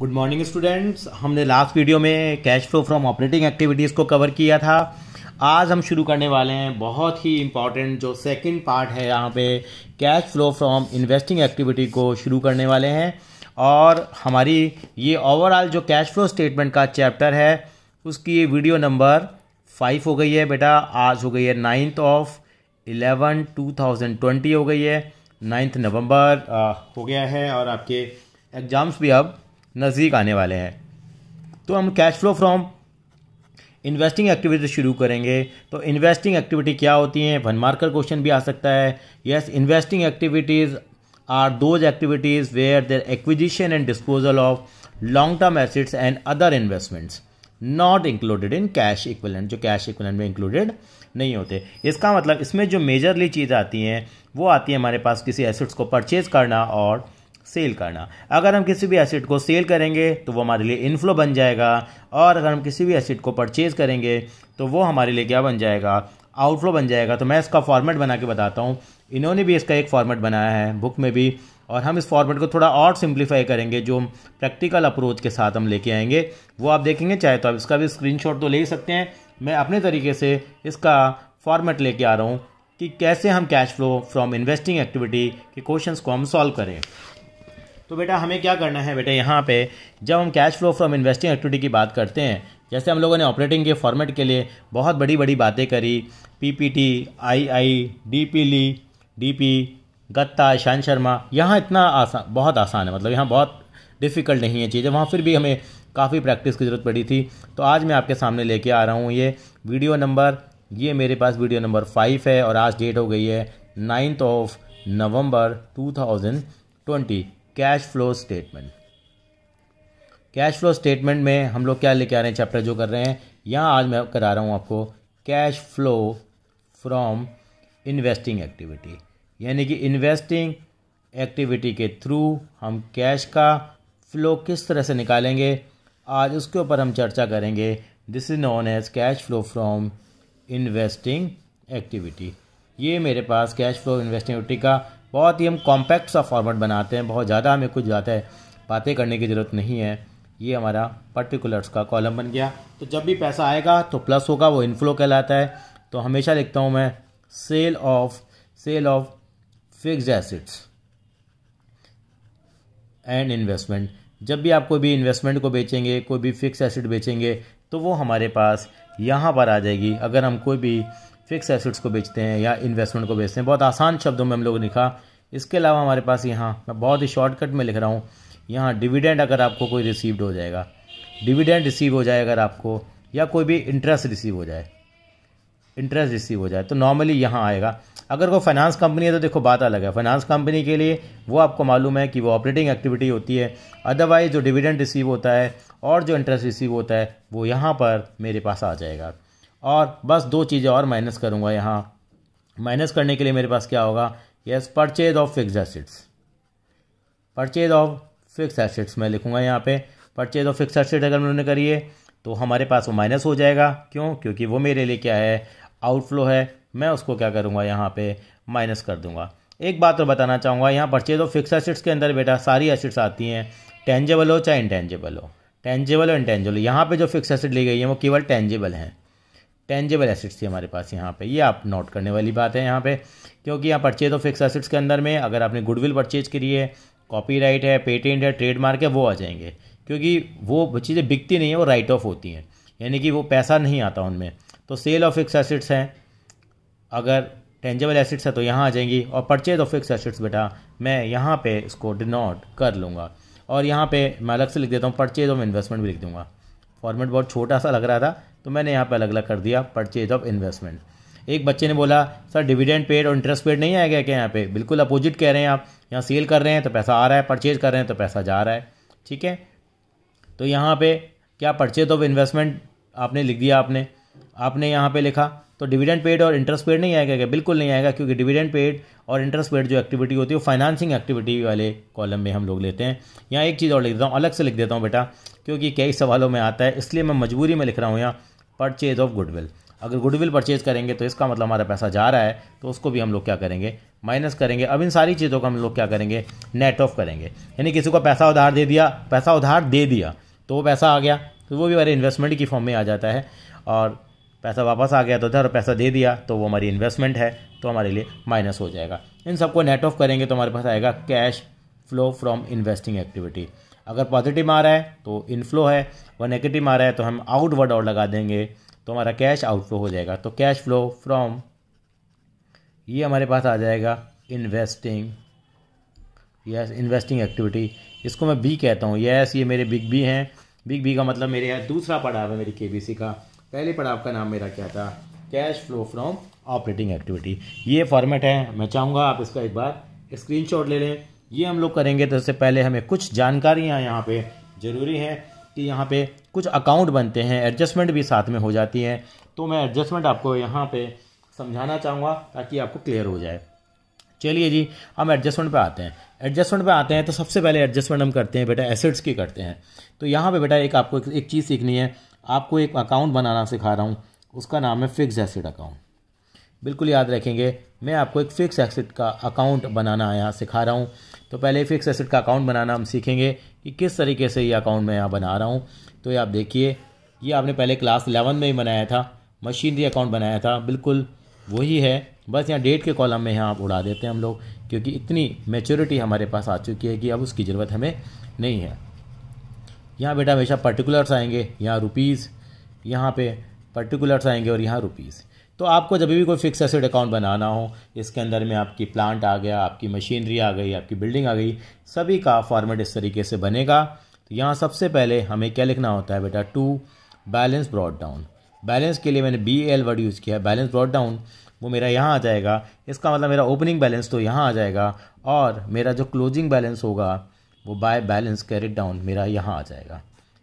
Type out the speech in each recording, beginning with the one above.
Good morning students हमने last video में cash flow from operating activities को cover किया था आज हम शुरू करने वाले हैं बहुत ही इम्पॉर्टेंट जो सेकंड पार्ट है यहाँ पे cash flow from investing activity को शुरू करने वाले हैं और हमारी ये ओवरऑल जो कैश फ्लो स्टेटमेंट का चैप्टर है उसकी वीडियो नंबर फाइव हो गई है बेटा आज हो गई है ninth of eleven two thousand twenty हो गई है नाइन्थ नवम्बर uh, हो गया है और आपके एग्ज़ाम्स भी अब नज़दीक आने वाले हैं तो हम cash flow from investing activity शुरू करेंगे तो इन्वेस्टिंग एक्टिविटी क्या होती हैं वन मार्कर क्वेश्चन भी आ सकता है yes investing activities are those activities where their acquisition and disposal of long term assets and other investments not included in cash equivalent जो कैश इक्वलेंट में इंक्लूडेड नहीं होते इसका मतलब इसमें जो मेजरली चीज़ आती हैं वो आती है हमारे पास किसी एसेट्स को परचेज करना और सेल करना अगर हम किसी भी एसिड को सेल करेंगे तो वो हमारे लिए इनफ्लो बन जाएगा और अगर हम किसी भी एसिड को परचेज़ करेंगे तो वो हमारे लिए क्या बन जाएगा आउटफ्लो बन जाएगा तो मैं इसका फॉर्मेट बना के बताता हूँ इन्होंने भी इसका एक फॉर्मेट बनाया है बुक में भी और हम इस फॉर्मेट को थोड़ा और सिंप्लीफाई करेंगे जो प्रैक्टिकल अप्रोच के साथ हम लेके आएंगे वो आप देखेंगे चाहे तो आप इसका भी स्क्रीनशॉट तो ले ही सकते हैं मैं अपने तरीके से इसका फॉर्मेट लेके आ रहा हूँ कि कैसे हम cash flow from investing activity के क्वेश्चंस को हम सॉल्व करें तो बेटा हमें क्या करना है बेटा यहाँ पे जब हम cash flow from investing activity की बात करते हैं जैसे हम लोगों ने ऑपरेटिंग के फॉर्मेट के लिए बहुत बड़ी बड़ी बातें करी P P T I I D P L D P गत्ता ईशांत शर्मा यहाँ इतना आसान बहुत आसान है मतलब यहाँ बहुत डिफ़िकल्ट नहीं है चीज़ें वहाँ फिर भी हमें काफ़ी प्रैक्टिस की ज़रूरत पड़ी थी तो आज मैं आपके सामने लेके आ रहा हूँ ये वीडियो नंबर ये मेरे पास वीडियो नंबर फाइव है और आज डेट हो गई है ninth of November twenty cash flow statement cash flow statement में हम लोग क्या लेके आ रहे हैं चैप्टर जो कर रहे हैं यहाँ आज मैं करा रहा हूँ आपको cash flow from investing activity यानी कि इन्वेस्टिंग एक्टिविटी के थ्रू हम कैश का फ्लो किस तरह से निकालेंगे आज उसके ऊपर हम चर्चा करेंगे this is known as cash flow from investing activity ये मेरे पास कैश फ्लो इन्वेस्टिंग एक्टिविटी का बहुत ही हम कॉम्पैक्ट सा फॉर्मेट बनाते हैं बहुत ज़्यादा हमें कुछ ज़्यादा है बातें करने की ज़रूरत नहीं है ये हमारा पर्टिकुलर्स का कॉलम बन गया तो जब भी पैसा आएगा तो प्लस होगा वो इनफ्लो कहलाता है तो हमेशा लिखता हूँ मैं sale of sale of fixed assets and investment जब भी आप कोई भी इन्वेस्टमेंट को बेचेंगे कोई भी फिक्स एसिड बेचेंगे तो वो हमारे पास यहाँ पर आ जाएगी अगर हम कोई भी फिक्स एसिड्स को बेचते हैं या इन्वेस्टमेंट को बेचते हैं बहुत आसान शब्दों में हम लोग लिखा इसके अलावा हमारे पास यहाँ मैं बहुत ही शॉर्टकट में लिख रहा हूँ यहाँ डिविडेंड अगर आपको कोई रिसीव्ड हो जाएगा डिविडेंड रिसीव हो जाए अगर आपको या कोई भी इंटरेस्ट रिसीव हो जाए इंटरेस्ट रिसीव हो जाए तो नॉर्मली यहाँ आएगा अगर वो फाइनेंस कंपनी है तो देखो बात अलग है फाइनेंस कंपनी के लिए वो आपको मालूम है कि वो ऑपरेटिंग एक्टिविटी होती है अदरवाइज जो डिविडेंड रिसीव होता है और जो इंटरेस्ट रिसीव होता है वो यहाँ पर मेरे पास आ जाएगा और बस दो चीज़ें और माइनस करूँगा यहाँ माइनस करने के लिए मेरे पास क्या होगा yes purchase of fixed assets purchase of fixed assets मैं लिखूँगा यहाँ पे परचेज ऑफ फिक्स एसिड अगर उन्होंने करिए तो हमारे पास वो माइनस हो जाएगा क्यों क्योंकि वो मेरे लिए क्या है आउटफ्लो है मैं उसको क्या करूँगा यहाँ पे माइनस कर दूंगा एक बात और बताना चाहूँगा यहाँ परचेज ऑफ फिक्स एसिड्स के अंदर बेटा सारी एसिड्स आती हैं टेंजेबल हो चाहे इंटेंजेबल हो टेंजेबल और इंटेंजेबल यहाँ पे जो फिक्स एसिड ली गई है वो केवल टेंजेबल हैं टेंजेबल एसिड्स थी हमारे पास यहाँ पे ये आप नोट करने वाली बात है यहाँ पे क्योंकि यहाँ परचेज ऑफ फिक्स एसिड्स के अंदर में अगर आपने गुडविल परचेज करी है कॉपीराइट है पेटेंट है ट्रेडमार्क है वो आ जाएंगे क्योंकि वो चीज़ें बिकती नहीं है वो राइट ऑफ होती हैं यानी कि वो पैसा नहीं आता उनमें तो सेल ऑफ फिक्स एसिड्स हैं अगर टेंजेबल एसिड्स है तो यहाँ आ जाएंगी और परचेज ऑफ फिक्स एसिड्स बेटा मैं यहाँ पे इसको डिनोट कर लूँगा और यहाँ पे मैं अलग से लिख देता हूँ परचेज ऑफ इन्वेस्टमेंट भी लिख दूँगा फॉर्मेट बहुत छोटा सा लग रहा था तो मैंने यहाँ पर अलग अलग कर दिया परचेज ऑफ इन्वेस्टमेंट एक बच्चे ने बोला सर डिविडेंड पेड और इंटरेस्ट पेड नहीं आएगा क्या यहाँ पे बिल्कुल अपोजिट कह रहे हैं आप यहाँ सेल कर रहे हैं तो पैसा आ रहा है परचेज कर रहे हैं तो पैसा जा रहा है ठीक है तो यहाँ पे क्या परचेज ऑफ इन्वेस्टमेंट आपने लिख दिया आपने आपने यहाँ पे लिखा तो डिविडेंड पेड और इंटरेस्ट पेड नहीं आएगा क्या बिल्कुल नहीं आएगा क्योंकि डिविडेंड पेड और इंटरेस्ट पेड जो एक्टिविटी होती है वो फाइनेंसिंग एक्टिविटी वाले कॉलम में हम लोग लेते हैं यहाँ एक चीज़ और लिख देता हूँ अलग से लिख देता हूँ बेटा क्योंकि कई सवालों में आता है इसलिए मैं मजबूरी में लिख रहा हूँ यहाँ परचेज ऑफ गुडविल अगर गुडविल परचेज करेंगे तो इसका मतलब हमारा पैसा जा रहा है तो उसको भी हम लोग क्या करेंगे माइनस करेंगे अब इन सारी चीज़ों को हम लोग क्या करेंगे नेट ऑफ करेंगे यानी किसी को पैसा उधार दे दिया पैसा उधार दे दिया तो वो पैसा आ गया तो वो भी हमारे इन्वेस्टमेंट की फॉर्म में आ जाता है और पैसा वापस आ गया तो इधर पैसा दे दिया तो वो हमारी इन्वेस्टमेंट है तो हमारे लिए माइनस हो जाएगा इन सबको नेट ऑफ करेंगे तो हमारे पास आएगा cash flow from investing activity अगर पॉजिटिव आ रहा है तो इनफ्लो है और नेगेटिव आ रहा है तो हम आउटवर्ड और लगा देंगे तो हमारा कैश आउटफ्लो हो जाएगा तो कैश फ्लो फ्रॉम ये हमारे पास आ जाएगा इन्वेस्टिंग यस इन्वेस्टिंग एक्टिविटी इसको मैं बी कहता हूँ यस ये मेरे बिग बी हैं बिग बी का मतलब मेरे यहाँ दूसरा पड़ा है मेरी के का पहले पड़ाव का नाम मेरा क्या था cash flow from operating activity ये फॉर्मेट है मैं चाहूँगा आप इसका एक बार स्क्रीन ले लें ये हम लोग करेंगे तो उससे पहले हमें कुछ जानकारियाँ यहाँ पर ज़रूरी हैं कि यहाँ पर कुछ अकाउंट बनते हैं एडजस्टमेंट भी साथ में हो जाती हैं तो मैं एडजस्टमेंट आपको यहाँ पर समझाना चाहूँगा ताकि आपको क्लियर हो जाए चलिए जी हम एडजस्टमेंट पे आते हैं एडजस्टमेंट पे आते हैं तो सबसे पहले एडजस्टमेंट हम करते हैं बेटा एसेट्स की करते हैं तो यहाँ पे बेटा एक आपको एक चीज़ सीखनी है आपको एक अकाउंट बनाना सिखा रहा हूँ उसका नाम है फिक्स एसिड अकाउंट बिल्कुल याद रखेंगे मैं आपको एक फ़िक्स एसिड का अकाउंट बनाना यहाँ सिखा रहा हूँ तो पहले फ़िक्स एसिड का अकाउंट बनाना हम सीखेंगे कि किस तरीके से ये अकाउंट मैं यहाँ बना रहा हूँ तो ये आप देखिए ये आपने पहले क्लास इलेवन में ही बनाया था मशीनरी अकाउंट बनाया था बिल्कुल वही है बस यहाँ डेट के कॉलम में यहाँ आप उड़ा देते हैं हम लोग क्योंकि इतनी मेच्योरिटी हमारे पास आ चुकी है कि अब उसकी ज़रूरत हमें नहीं है यहाँ बेटा हमेशा पर्टिकुलर्स आएंगे यहाँ रुपीज़ यहाँ पे पर्टिकुलर्स आएंगे और यहाँ रुपीज़ तो आपको जब भी कोई फिक्स एसेड अकाउंट बनाना हो इसके अंदर में आपकी प्लांट आ गया आपकी मशीनरी आ गई आपकी बिल्डिंग आ गई सभी का फॉर्मेट इस तरीके से बनेगा तो यहाँ सबसे पहले हमें क्या लिखना होता है बेटा to balance brought down balance के लिए मैंने बी एल वर्ड यूज़ किया बैलेंस ब्रॉड डाउन वो मेरा यहाँ आ जाएगा इसका मतलब मेरा ओपनिंग बैलेंस तो यहाँ आ जाएगा और मेरा जो क्लोजिंग बैलेंस होगा वो बाय बैलेंस कैरिट डाउन मेरा यहाँ आ जाएगा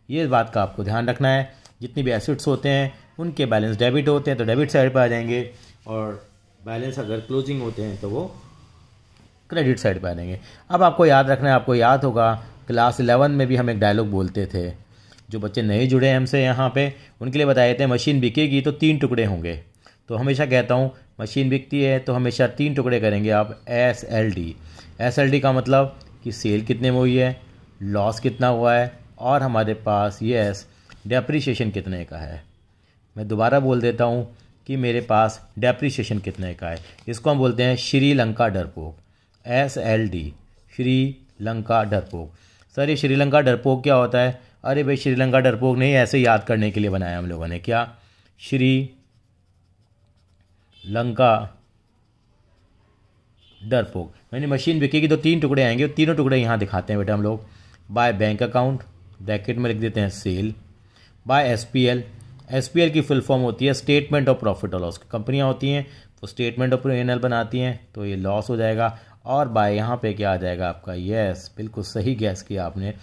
ये बात का आपको ध्यान रखना है जितनी भी एसिड्स होते हैं उनके बैलेंस डेबिट होते हैं तो डेबिट साइड पर आ जाएंगे और बैलेंस अगर क्लोजिंग होते हैं तो वो क्रेडिट साइड पर आ जाएंगे अब आपको याद रखना है आपको याद होगा क्लास इलेवन में भी हम एक डायलॉग बोलते थे जो बच्चे नए जुड़े हैं हमसे यहाँ पे उनके लिए बताए थे मशीन बिकेगी तो तीन टुकड़े होंगे तो हमेशा कहता हूँ मशीन बिकती है तो हमेशा तीन टुकड़े करेंगे आप S L D S L D का मतलब कि सेल कितने में हुई है लॉस कितना हुआ है और हमारे पास यस डेप्रीशिएशन कितने का है मैं दोबारा बोल देता हूँ कि मेरे पास डेप्रिशिएशन कितने का है इसको हम बोलते हैं श्रीलंका डरपोक एस एल डी श्रीलंका डरपोक सर ये श्रीलंका डरपोक क्या होता है अरे भाई श्रीलंका डरपोक नहीं ऐसे याद करने के लिए बनाया हम लोगों ने क्या श्री लंका डरपोक मैंने मशीन बिकेगी तो तीन टुकड़े आएंगे तीनों टुकड़े यहाँ दिखाते हैं बेटा हम लोग बाय बैंक अकाउंट ब्रैकेट में लिख देते हैं sale by S P L S P L की फुल फॉर्म होती है स्टेटमेंट ऑफ प्रॉफिट और लॉस कंपनियाँ होती हैं वो स्टेटमेंट ऑफ एन एल बनाती हैं तो ये लॉस हो जाएगा और बाय यहाँ पे क्या आ जाएगा आपका येस बिल्कुल सही गैस किया आपने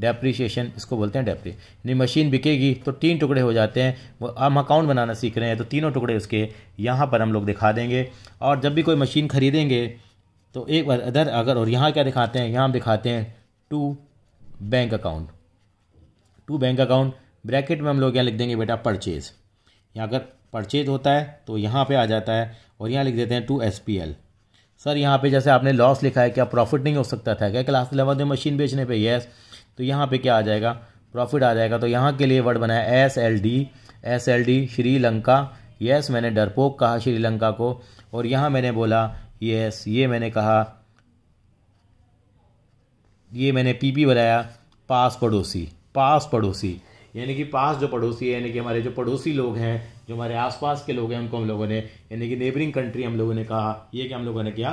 डेप्रीशिएशन इसको बोलते हैं डेप्री यानी मशीन बिकेगी तो तीन टुकड़े हो जाते हैं वो हम अकाउंट बनाना सीख रहे हैं तो तीनों टुकड़े उसके यहाँ पर हम लोग दिखा देंगे और जब भी कोई मशीन खरीदेंगे तो एक बार इधर अगर और यहाँ क्या दिखाते हैं यहाँ दिखाते हैं to bank account to bank account bracket में हम लोग यहाँ लिख देंगे बेटा परचेज यहाँ अगर परचेज होता है तो यहाँ पे आ जाता है और यहाँ लिख देते हैं to S P L sir यहाँ पे जैसे आपने लॉस लिखा है क्या प्रॉफिट नहीं हो सकता था क्या क्लास इलेवन में मशीन बेचने पे यस तो यहाँ पे क्या आ जाएगा प्रॉफिट आ जाएगा तो यहाँ के लिए वर्ड बनाया S L D S L D Sri Lanka yes मैंने डरपोक कहा श्रीलंका को और यहाँ मैंने बोला यस ये मैंने कहा ये मैंने पी पी बनाया पास पड़ोसी पास पड़ोसी यानी कि पास जो पड़ोसी है यानी कि हमारे जो पड़ोसी लोग हैं जो हमारे आसपास के लोग हैं उनको हम लोगों ने यानी कि नेबरिंग कंट्री हम लोगों ने कहा ये कि हम लोगों ने किया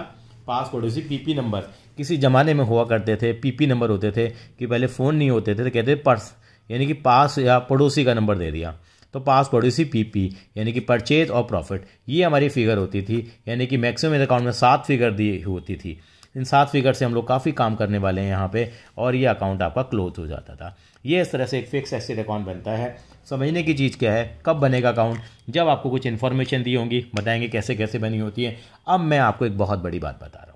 पास पड़ोसी पीपी नंबर किसी ज़माने में हुआ करते थे पीपी नंबर होते थे कि पहले फ़ोन नहीं होते थे तो कहते पर्स यानी कि पास या पड़ोसी का नंबर दे दिया तो पास पड़ोसी पी पी यानी कि परचेज और प्रॉफिट ये हमारी फिगर होती थी यानी कि मैक्सिमम इन अकाउंट में सात फिगर दी होती थी इन सात फिगर से हम लोग काफ़ी काम करने वाले हैं यहाँ पे और ये अकाउंट आपका क्लोज हो जाता था ये इस तरह से एक फिक्स एसेट अकाउंट बनता है समझने की चीज़ क्या है कब बनेगा अकाउंट जब आपको कुछ इन्फॉर्मेशन दी होंगी बताएंगे कैसे कैसे बनी होती है अब मैं आपको एक बहुत बड़ी बात बता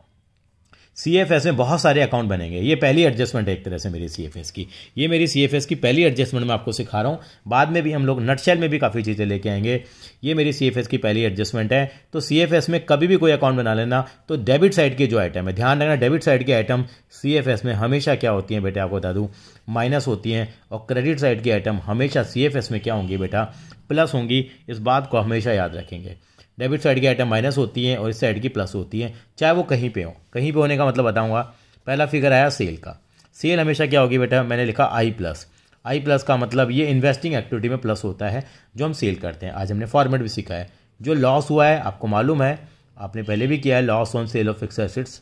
सी एफ एस में बहुत सारे अकाउंट बनेंगे ये पहली एडजस्टमेंट है एक तरह से मेरी सी एफ एस की ये मेरी सी एफ एस की पहली एडजस्टमेंट मैं आपको सिखा रहा हूँ बाद में भी हम लोग नटशेल में भी काफ़ी चीज़ें लेके आएंगे ये मेरी सी एफ एस की पहली एडजस्टमेंट है तो सी एफ एस में कभी भी कोई अकाउंट बना लेना तो डेबिट साइड के जो आइटम है ध्यान रखना डेबिट साइड के आइटम सी एफ एस में हमेशा क्या होती हैं बेटे आपको बता दूँ माइनस होती हैं और क्रेडिट साइड की आइटम हमेशा सी एफ एस में क्या होंगी बेटा प्लस होंगी इस बात को हमेशा याद रखेंगे डेबिट साइड की आइटम माइनस होती है और इस साइड की प्लस होती है चाहे वो कहीं पे हो कहीं पे होने का मतलब बताऊंगा पहला फिगर आया सेल का सेल हमेशा क्या होगी बेटा मैंने लिखा आई प्लस आई प्लस का मतलब ये इन्वेस्टिंग एक्टिविटी में प्लस होता है जो हम सेल करते हैं आज हमने फॉर्मेट भी सीखा है जो लॉस हुआ है आपको मालूम है आपने पहले भी किया है loss on sale of fixed assets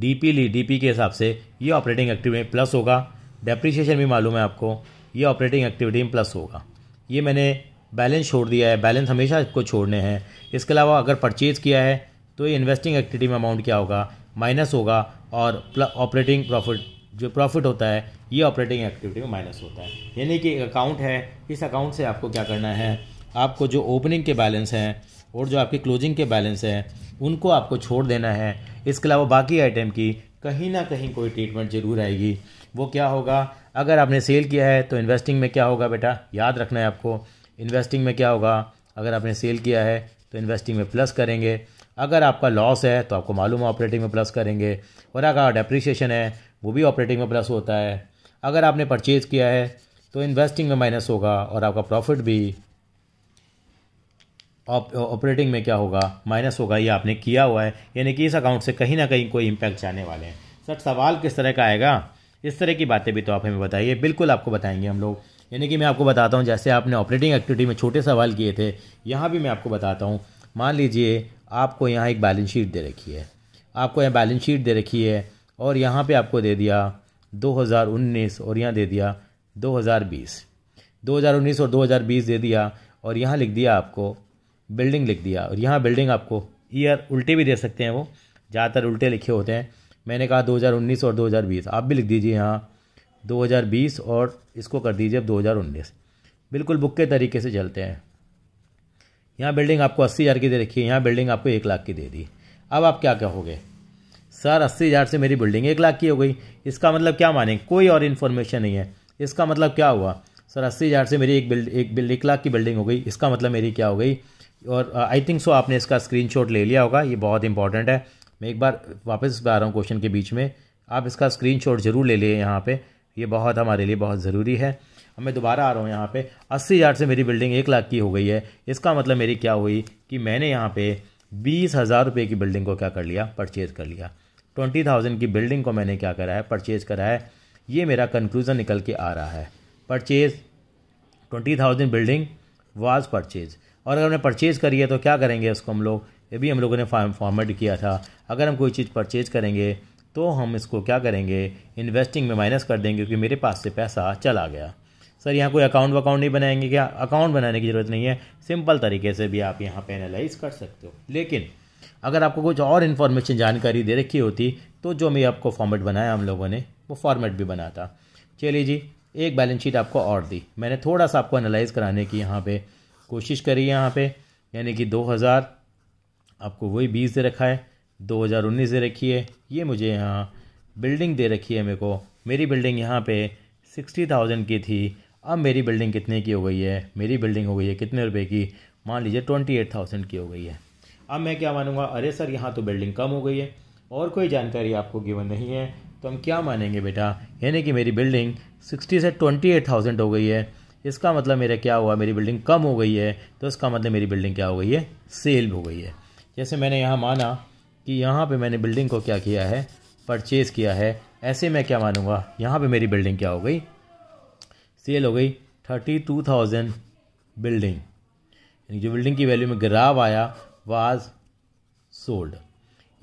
P L D P के हिसाब से ये ऑपरेटिंग एक्टिविटी में प्लस होगा डेप्रीशिएशन भी मालूम है आपको ये ऑपरेटिंग एक्टिविटी में प्लस होगा ये मैंने बैलेंस छोड़ दिया है बैलेंस हमेशा आपको छोड़ने हैं इसके अलावा अगर परचेज़ किया है तो ये इन्वेस्टिंग एक्टिविटी में अमाउंट क्या होगा माइनस होगा और ऑपरेटिंग प्रॉफिट जो प्रॉफिट होता है ये ऑपरेटिंग एक्टिविटी में माइनस होता है यानी कि एक अकाउंट है इस अकाउंट से आपको क्या करना है आपको जो ओपनिंग के बैलेंस हैं और जो आपके क्लोजिंग के बैलेंस हैं उनको आपको छोड़ देना है इसके अलावा बाकी आइटम की कहीं ना कहीं कोई ट्रीटमेंट ज़रूर आएगी वो क्या होगा अगर आपने सेल किया है तो इन्वेस्टिंग में क्या होगा बेटा याद रखना है आपको इन्वेस्टिंग में क्या होगा अगर आपने सेल किया है तो इन्वेस्टिंग में प्लस करेंगे अगर आपका लॉस है तो आपको मालूम है ऑपरेटिंग में प्लस करेंगे और अगर डेप्रिसिएशन है वो भी ऑपरेटिंग में प्लस होता है अगर आपने परचेज़ किया है तो इन्वेस्टिंग में माइनस होगा और आपका प्रॉफिट भी ऑपरेटिंग में क्या होगा माइनस होगा ये आपने किया हुआ है यानी कि इस अकाउंट से कहीं ना कहीं कोई इम्पैक्ट जाने वाले हैं सर सवाल किस तरह का आएगा इस तरह की बातें भी तो आप हमें बताइए बिल्कुल आपको बताएंगे हम लोग यानी कि मैं आपको बताता हूँ जैसे आपने ऑपरेटिंग एक्टिविटी में छोटे सवाल किए थे यहाँ भी मैं आपको बताता हूँ मान लीजिए आपको यहाँ एक बैलेंस शीट दे रखी है आपको यहाँ बैलेंस शीट दे रखी है और यहाँ पे आपको दे दिया 2019 और यहाँ दे दिया 2020 2019 और 2020 दे दिया और यहाँ लिख दिया आपको बिल्डिंग लिख दिया और यहाँ बिल्डिंग आपको ईयर उल्टे भी दे सकते हैं वो ज़्यादातर उल्टे लिखे होते हैं मैंने कहा 2019 और 2020 आप भी लिख दीजिए यहाँ 2020 और इसको कर दीजिए अब 2019 बिल्कुल बुक के तरीके से चलते हैं यहाँ बिल्डिंग आपको अस्सी हज़ार की दे रखी है यहाँ बिल्डिंग आपको एक लाख की दे दी अब आप क्या कहोगे सर अस्सी हज़ार से मेरी बिल्डिंग एक लाख की हो गई इसका मतलब क्या मानेंगे कोई और इन्फॉर्मेशन नहीं है इसका मतलब क्या हुआ सर अस्सी हज़ार से मेरी एक बिल्ड एक बिल्ड एक लाख की बिल्डिंग हो गई इसका मतलब मेरी क्या हो गई और आई थिंक सो आपने इसका स्क्रीन ले लिया होगा ये बहुत इंपॉर्टेंट है मैं एक बार वापस आ रहा हूँ क्वेश्चन के बीच में आप इसका स्क्रीनशॉट जरूर ले लिए यहाँ पे ये बहुत हमारे लिए बहुत ज़रूरी है अब मैं दोबारा आ रहा हूँ यहाँ पे अस्सी हज़ार से मेरी बिल्डिंग एक लाख की हो गई है इसका मतलब मेरी क्या हुई कि मैंने यहाँ पे बीस हज़ार रुपये की बिल्डिंग को क्या कर लिया परचेज़ कर लिया ट्वेंटी थाउजेंड की बिल्डिंग को मैंने क्या करा है परचेज़ करा है ये मेरा कंक्लूज़न निकल के आ रहा है purchase twenty thousand building was purchase और अगर हमने परचेज़ करी है तो क्या करेंगे उसको हम लोग ये भी हम लोगों ने फॉर्मेट किया था अगर हम कोई चीज़ परचेज़ करेंगे तो हम इसको क्या करेंगे इन्वेस्टिंग में माइनस कर देंगे क्योंकि मेरे पास से पैसा चला गया सर यहाँ कोई अकाउंट वकाउंट नहीं बनाएंगे क्या अकाउंट बनाने की ज़रूरत नहीं है सिंपल तरीके से भी आप यहाँ पे एनालाइज कर सकते हो लेकिन अगर आपको कुछ और इन्फॉर्मेशन जानकारी दे रखी होती तो जो मैं आपको फॉर्मेट बनाया हम लोगों ने वो फॉर्मेट भी बनाता चलिए जी एक बैलेंस शीट आपको और दी मैंने थोड़ा सा आपको एनालाइज कराने की यहाँ पर कोशिश करी है यहाँ पर यानी कि दो हज़ार आपको वही बीस दे रखा है 2019 दे रखी है ये मुझे यहाँ बिल्डिंग दे रखी है मेरे को मेरी बिल्डिंग यहाँ पे सिक्सटी थाउजेंड की थी अब मेरी बिल्डिंग कितने की हो गई है मेरी बिल्डिंग हो गई है कितने रुपए की मान लीजिए ट्वेंटी एट थाउजेंड की हो गई है अब मैं क्या मानूंगा अरे सर यहाँ तो बिल्डिंग कम हो गई है और कोई जानकारी आपको गिवन नहीं है तो हम क्या मानेंगे बेटा यानी कि मेरी बिल्डिंग सिक्सटी से ट्वेंटी एट थाउजेंड हो गई है इसका मतलब मेरा क्या हुआ मेरी बिल्डिंग कम हो गई है तो इसका मतलब मेरी बिल्डिंग क्या हो गई है सेल हो गई है जैसे मैंने यहाँ माना कि यहाँ पे मैंने बिल्डिंग को क्या किया है परचेज़ किया है ऐसे मैं क्या मानूंगा यहाँ पे मेरी बिल्डिंग क्या हो गई सेल हो गई थर्टी टू थाउजेंड बिल्डिंग यानी जो बिल्डिंग की वैल्यू में गिराव आया वाज सोल्ड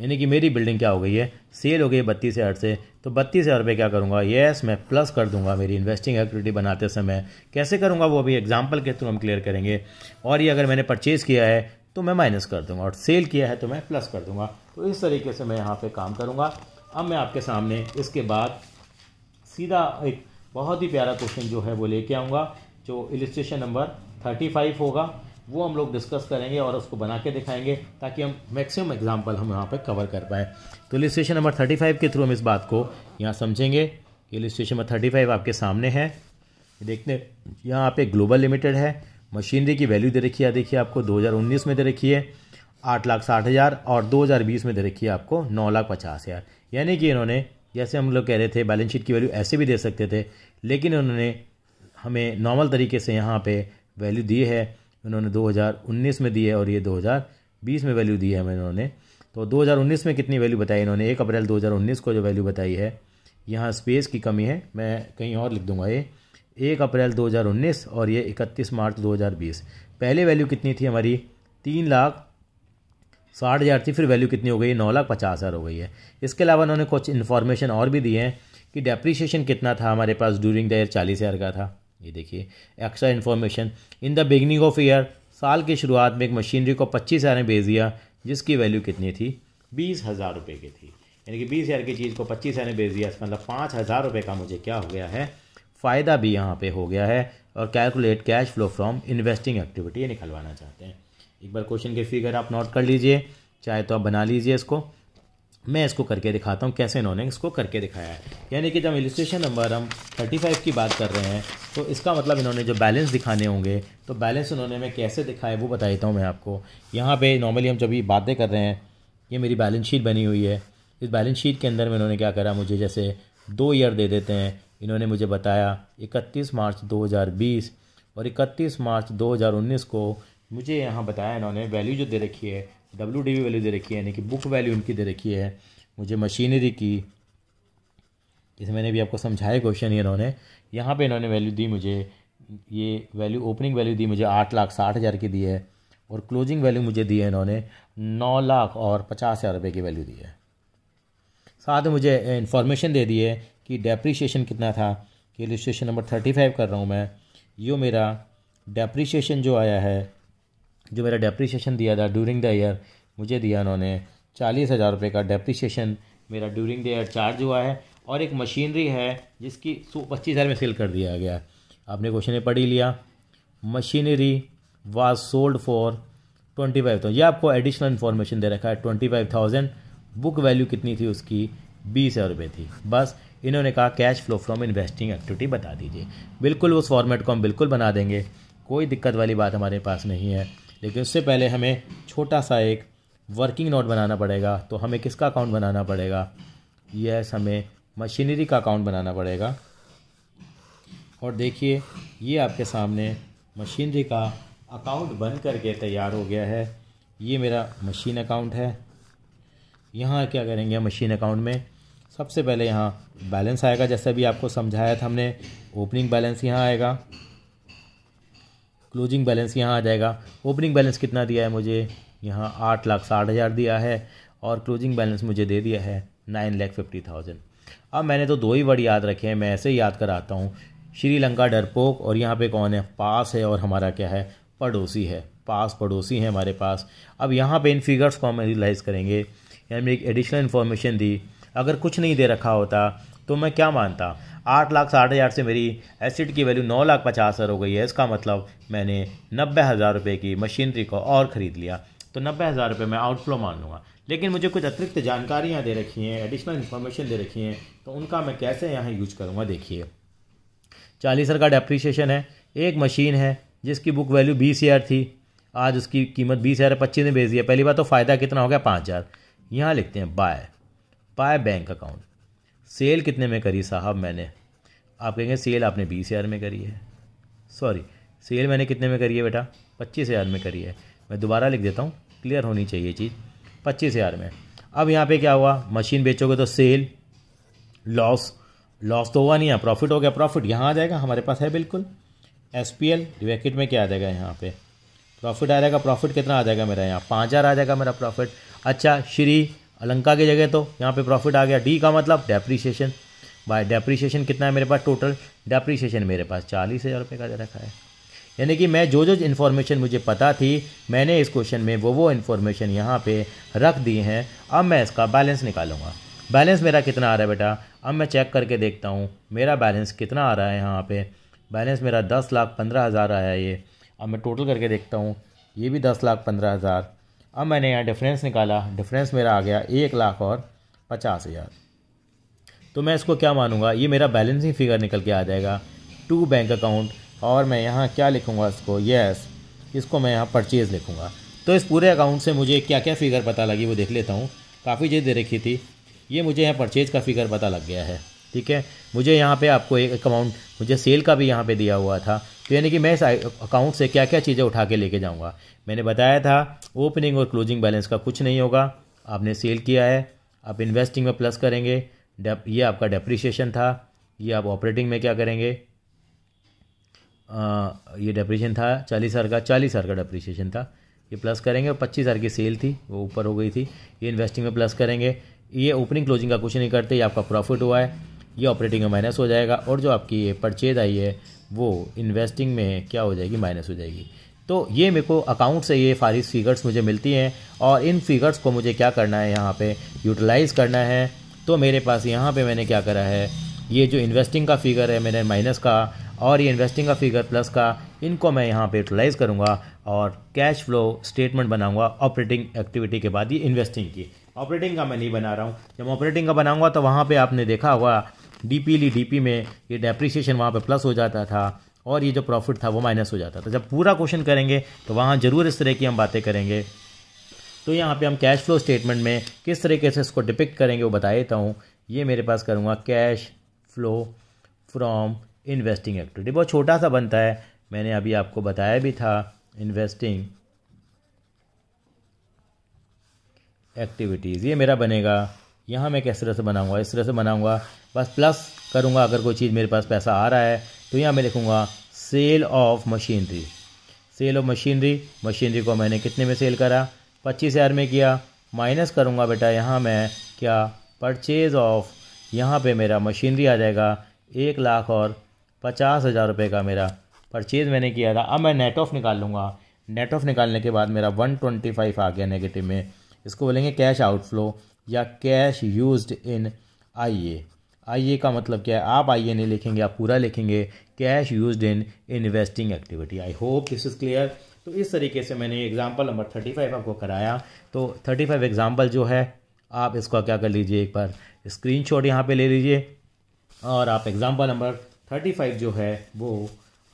यानी कि मेरी बिल्डिंग क्या हो गई है सेल हो गई बत्तीस हज़ार से तो बत्तीस हज़ार रुपये क्या करूँगा यस मैं प्लस कर दूंगा मेरी इन्वेस्टिंग एक्टिविटी बनाते समय कैसे करूँगा वो अभी एग्जाम्पल के थ्रू हम क्लियर करेंगे और ये अगर मैंने परचेज़ किया है तो मैं माइनस कर दूंगा और सेल किया है तो मैं प्लस कर दूंगा तो इस तरीके से मैं यहाँ पे काम करूँगा अब मैं आपके सामने इसके बाद सीधा एक बहुत ही प्यारा क्वेश्चन जो है वो लेके आऊँगा जो इलिस्ट्रेशन नंबर थर्टी फाइव होगा वो हम लोग डिस्कस करेंगे और उसको बना के दिखाएंगे ताकि हम मैक्सिमम एग्जाम्पल हम यहाँ पर कवर कर पाएँ तो इलिस्ट्रेशन नंबर थर्टी फाइव के थ्रू हम इस बात को यहाँ समझेंगे कि इलिस्ट्रेशन नंबर थर्टी फाइव आपके सामने है देखते यहाँ पे ग्लोबल लिमिटेड है मशीनरी की वैल्यू दे रखी है देखिए आपको 2019 में दे रखी है आठ लाख साठ हज़ार और 2020 में दे रखी है आपको नौ लाख पचास हज़ार यानी कि इन्होंने जैसे हम लोग कह रहे थे बैलेंस शीट की वैल्यू ऐसे भी दे सकते थे लेकिन उन्होंने हमें नॉर्मल तरीके से यहाँ पे वैल्यू दी है उन्होंने 2019 में दी है और ये 2020 में वैल्यू दी है हमें इन्होंने तो 2019 में कितनी वैल्यू बताई इन्होंने एक अप्रैल 2019 को जो वैल्यू बताई है यहाँ स्पेस की कमी है मैं कहीं और लिख दूंगा ये एक अप्रैल 2019 और ये 31 मार्च 2020 पहले वैल्यू कितनी थी हमारी तीन लाख साठ हज़ार थी फिर वैल्यू कितनी हो गई नौ लाख पचास हज़ार हो गई है इसके अलावा उन्होंने कुछ इन्फॉर्मेशन और भी दी है कि डेप्रीशिएशन कितना था हमारे पास ड्यूरिंग द ईयर चालीस हज़ार का था ये देखिए extra information in the beginning of year साल की शुरुआत में एक मशीनरी को पच्चीस हज़ार में भेज दिया जिसकी वैल्यू कितनी थी बीस हज़ार रुपये की थी यानी कि बीस हज़ार की चीज़ को पच्चीस हज़ार में भेज दिया मतलब पाँच हज़ार रुपये का मुझे क्या हो गया है फ़ायदा भी यहाँ पे हो गया है और calculate cash flow from investing activity ये निकलवाना चाहते हैं एक बार क्वेश्चन के फिगर आप नोट कर लीजिए चाहे तो आप बना लीजिए इसको मैं इसको करके दिखाता हूँ कैसे इन्होंने इसको करके दिखाया है यानी कि जब इलिस्ट्रेशन नंबर हम 35 की बात कर रहे हैं तो इसका मतलब इन्होंने जो बैलेंस दिखाने होंगे तो बैलेंस इन्होंने मैं कैसे दिखाए वो बता देता हूँ मैं आपको यहाँ पे नॉर्मली हम जब ये बातें कर रहे हैं ये मेरी बैलेंस शीट बनी हुई है इस बैलेंस शीट के अंदर में इन्होंने क्या करा मुझे जैसे दो ईयर दे देते हैं इन्होंने मुझे बताया 31 मार्च 2020 और 31 मार्च 2019 को मुझे यहाँ बताया इन्होंने वैल्यू जो दे रखी है डब्ल्यू डी वैल्यू दे रखी है यानी कि बुक वैल्यू इनकी दे रखी है मुझे मशीनरी की जैसे मैंने भी आपको समझाया क्वेश्चन ही इन्होंने यहाँ पे इन्होंने वैल्यू दी मुझे ये वैल्यू ओपनिंग वैल्यू दी मुझे आठ लाख साठ हज़ार की दी है और क्लोजिंग वैल्यू मुझे दी है इन्होंने नौ लाख और पचास हज़ार रुपये की वैल्यू दी है साथ मुझे इन्फॉर्मेशन दे दी है कि डेप्रीशिएशन कितना था कि रजिस्ट्रेशन नंबर थर्टी फाइव कर रहा हूँ मैं यो मेरा डेप्रीशिएशन जो आया है जो मेरा डेप्रीशिएशन दिया था ड्यूरिंग द ईयर मुझे दिया उन्होंने चालीस हज़ार रुपये का डेप्रीशिएशन मेरा ड्यूरिंग द ईयर चार्ज हुआ है और एक मशीनरी है जिसकी सौ पच्चीस हज़ार में सेल कर दिया गया आपने क्वेश्चन ने पढ़ ही लिया machinery was sold for twenty five thousand यह आपको एडिशनल इन्फॉर्मेशन दे रखा है twenty five thousand book value कितनी थी उसकी बीस हज़ार रुपये थी बस इन्होंने कहा cash flow from investing activity बता दीजिए बिल्कुल उस फॉर्मेट को हम बिल्कुल बना देंगे कोई दिक्कत वाली बात हमारे पास नहीं है लेकिन उससे पहले हमें छोटा सा एक वर्किंग नोट बनाना पड़ेगा तो हमें किसका अकाउंट बनाना पड़ेगा यस हमें मशीनरी का अकाउंट बनाना पड़ेगा और देखिए ये आपके सामने मशीनरी का अकाउंट बन करके तैयार हो गया है ये मेरा मशीन अकाउंट है यहाँ क्या करेंगे मशीन अकाउंट में सबसे पहले यहाँ बैलेंस आएगा जैसे अभी आपको समझाया था हमने ओपनिंग बैलेंस यहाँ आएगा क्लोजिंग बैलेंस यहाँ आ जाएगा ओपनिंग बैलेंस कितना दिया है मुझे यहाँ आठ लाख साठ हज़ार दिया है और क्लोजिंग बैलेंस मुझे दे दिया है नाइन लैख फिफ्टी थाउजेंड अब मैंने तो दो ही वर्ड याद रखे हैं मैं ऐसे ही याद कराता हूँ श्रीलंका डरपोक और यहाँ पे कौन है पास है और हमारा क्या है पड़ोसी है पास पड़ोसी है हमारे पास अब यहाँ पे इन फिगर्स को हम एनालाइज करेंगे यानी एक एडिशनल इन्फॉर्मेशन दी अगर कुछ नहीं दे रखा होता तो मैं क्या मानता आठ लाख साठ हज़ार से मेरी एसिड की वैल्यू नौ लाख पचास हज़ार हो गई है इसका मतलब मैंने नब्बे हज़ार रुपये की मशीनरी को और ख़रीद लिया तो नब्बे हज़ार रुपये मैं आउटफ्लो मान लूँगा लेकिन मुझे कुछ अतिरिक्त जानकारियाँ दे रखी हैं एडिशनल इन्फॉर्मेशन दे रखी हैं तो उनका मैं कैसे यहाँ यूज करूँगा देखिए चालीस हज़ार का डेप्रीशिएशन है एक मशीन है जिसकी बुक वैल्यू बीस हज़ार थी आज उसकी कीमत बीस हज़ार पच्चीस में भेज दिया पहली बार तो फ़ायदा कितना हो गया पाँच हज़ार यहाँ लिखते हैं by by bank account sale कितने में करी साहब मैंने आप कहेंगे सेल आपने बीस हज़ार में करी है सॉरी सेल मैंने कितने में करी है बेटा पच्चीस हज़ार में करी है मैं दोबारा लिख देता हूँ क्लियर होनी चाहिए चीज़ पच्चीस हज़ार में अब यहाँ पे क्या हुआ मशीन बेचोगे तो सेल लॉस लॉस तो हुआ नहीं है प्रॉफिट हो गया प्रॉफिट यहाँ आ जाएगा हमारे पास है बिल्कुल एस पी एल रिवैकेट में क्या आ जाएगा यहाँ पे प्रॉफिट आ जाएगा प्रॉफिट कितना आ जाएगा मेरा यहाँ पाँच हज़ार आ जाएगा मेरा प्रॉफिट अच्छा श्री अलंका की जगह तो यहाँ पे प्रॉफिट आ गया डी का मतलब डेप्रीशिएशन बाय डेप्रीशिएशन कितना है मेरे पास टोटल डेप्रीशिएशन मेरे पास चालीस हज़ार रुपये का दे रखा है यानी कि मैं जो जो इन्फॉर्मेशन मुझे पता थी मैंने इस क्वेश्चन में वो वो इन्फॉर्मेशन यहाँ पे रख दी हैं अब मैं इसका बैलेंस निकालूंगा बैलेंस मेरा कितना आ रहा है बेटा अब मैं चेक करके देखता हूँ मेरा बैलेंस कितना आ रहा है यहाँ पर बैलेंस मेरा दस लाख पंद्रह हज़ार आया ये अब मैं टोटल करके देखता हूँ ये भी दस लाख पंद्रह हज़ार अब मैंने यहाँ डिफरेंस निकाला डिफरेंस मेरा आ गया एक लाख और पचास हज़ार तो मैं इसको क्या मानूंगा ये मेरा बैलेंसिंग फिगर निकल के आ जाएगा टू बैंक अकाउंट और मैं यहाँ क्या लिखूँगा इसको यस इसको मैं यहाँ परचेज़ लिखूँगा तो इस पूरे अकाउंट से मुझे क्या क्या फ़िगर पता लगी वो देख लेता हूँ काफ़ी चीज़ दे रखी थी ये मुझे यहाँ परचेज़ का फ़िगर पता लग गया है ठीक है मुझे यहाँ पे आपको एक अकाउंट मुझे सेल का भी यहाँ पे दिया हुआ था तो यानी कि मैं इस अकाउंट से क्या क्या चीज़ें उठा के लेके जाऊँगा मैंने बताया था ओपनिंग और क्लोजिंग बैलेंस का कुछ नहीं होगा आपने सेल किया है आप इन्वेस्टिंग में प्लस करेंगे ये आपका डेप्रिशिएशन था ये आप ऑपरेटिंग में क्या करेंगे आ, ये डेप्रिशिएशन था चालीस हज़ार का चालीस हज़ार का डेप्रिशिएशन था ये प्लस करेंगे और पच्चीस हज़ार की सेल थी वो ऊपर हो गई थी ये इन्वेस्टिंग में प्लस करेंगे ये ओपनिंग क्लोजिंग का कुछ नहीं करते ये आपका प्रॉफिट हुआ है ये ऑपरेटिंग में माइनस हो जाएगा और जो आपकी ये परचेज आई है वो इन्वेस्टिंग में क्या हो जाएगी माइनस हो जाएगी तो ये मेरे को अकाउंट से ये सारी फिगर्स मुझे मिलती हैं और इन फिगर्स को मुझे क्या करना है यहाँ पे यूटिलाइज़ करना है तो मेरे पास यहाँ पे मैंने क्या करा है ये जो इन्वेस्टिंग का फिगर है मैंने माइनस का और ये इन्वेस्टिंग का फिगर प्लस का इनको मैं यहाँ पे यूटिलाइज़ करूँगा और कैश फ्लो स्टेटमेंट बनाऊँगा ऑपरेटिंग एक्टिविटी के बाद ये इन्वेस्टिंग की ऑपरेटिंग का मैं नहीं बना रहा हूँ जब ऑपरेटिंग का बनाऊँगा तो वहाँ पर आपने देखा होगा डी पी डी पी में ये डेप्रिसिएशन वहाँ पे प्लस हो जाता था और ये जो प्रॉफिट था वो माइनस हो जाता था जब पूरा क्वेश्चन करेंगे तो वहाँ ज़रूर इस तरह की हम बातें करेंगे तो यहाँ पे हम कैश फ्लो स्टेटमेंट में किस तरीके से इसको डिपिक्ट करेंगे वो बता देता हूँ ये मेरे पास करूँगा cash flow from investing activity बहुत छोटा सा बनता है मैंने अभी आपको बताया भी था इन्वेस्टिंग एक्टिविटीज़ ये मेरा बनेगा यहाँ मैं किस तरह से बनाऊँगा इस तरह से बनाऊँगा बस प्लस करूँगा अगर कोई चीज़ मेरे पास पैसा आ रहा है तो यहाँ मैं लिखूँगा sale of machinery sale of machinery machinery को मैंने कितने में सेल करा पच्चीस हज़ार में किया माइनस करूँगा बेटा यहाँ मैं क्या परचेज़ ऑफ यहाँ पे मेरा मशीनरी आ जाएगा एक लाख और पचास हज़ार रुपये का मेरा परचेज़ मैंने किया था अब मैं नेट ऑफ निकाल लूँगा नेट ऑफ निकालने के बाद मेरा वन ट्वेंटी फाइव आ गया नेगेटिव में इसको बोलेंगे कैश आउटफ्लो या cash use in I A I A का मतलब क्या है आप आई ए नहीं लिखेंगे आप पूरा लिखेंगे cash use in investing activity I hope this is clear तो इस तरीके से मैंने एग्जाम्पल नंबर थर्टी फाइव आपको कराया तो थर्टी फाइव एग्ज़ाम्पल जो है आप इसका क्या कर लीजिए एक बार स्क्रीन शॉट यहाँ पर ले लीजिए और आप एग्ज़ाम्पल नंबर थर्टी फाइव जो है वो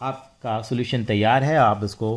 आपका सोल्यूशन तैयार है आप इसको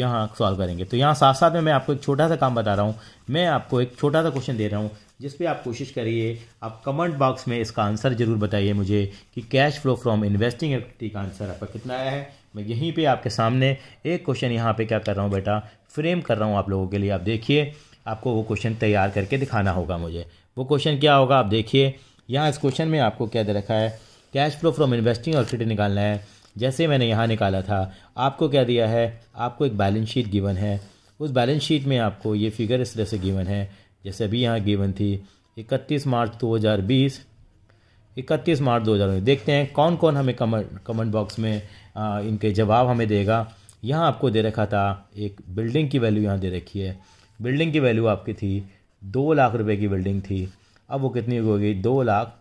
यहाँ सॉल्व करेंगे तो यहाँ साथ साथ में मैं आपको एक छोटा सा काम बता रहा हूँ मैं आपको एक छोटा सा क्वेश्चन दे रहा हूँ जिस पे आप कोशिश करिए आप कमेंट बॉक्स में इसका आंसर ज़रूर बताइए मुझे कि cash flow from investing activity का आंसर आपका कितना आया है मैं यहीं पे आपके सामने एक क्वेश्चन यहाँ पे क्या कर रहा हूँ बेटा फ्रेम कर रहा हूँ आप लोगों के लिए आप देखिए आपको वो क्वेश्चन तैयार करके दिखाना होगा मुझे वो क्वेश्चन क्या होगा आप देखिए यहाँ इस क्वेश्चन में आपको क्या दे रखा है cash flow from investing activity निकालना है जैसे मैंने यहाँ निकाला था आपको क्या दिया है आपको एक बैलेंस शीट गिवन है उस बैलेंस शीट में आपको ये फिगर इस तरह से गिवन है जैसे अभी यहाँ गिवन थी इकतीस मार्च 2020 इकतीस मार्च 2020 देखते हैं कौन कौन हमें कमेंट कमेंट बॉक्स में आ, इनके जवाब हमें देगा यहाँ आपको दे रखा था एक बिल्डिंग की वैल्यू यहाँ दे रखी है बिल्डिंग की वैल्यू आपकी थी दो लाख रुपए की बिल्डिंग थी अब वो कितनी हो गई दो लाख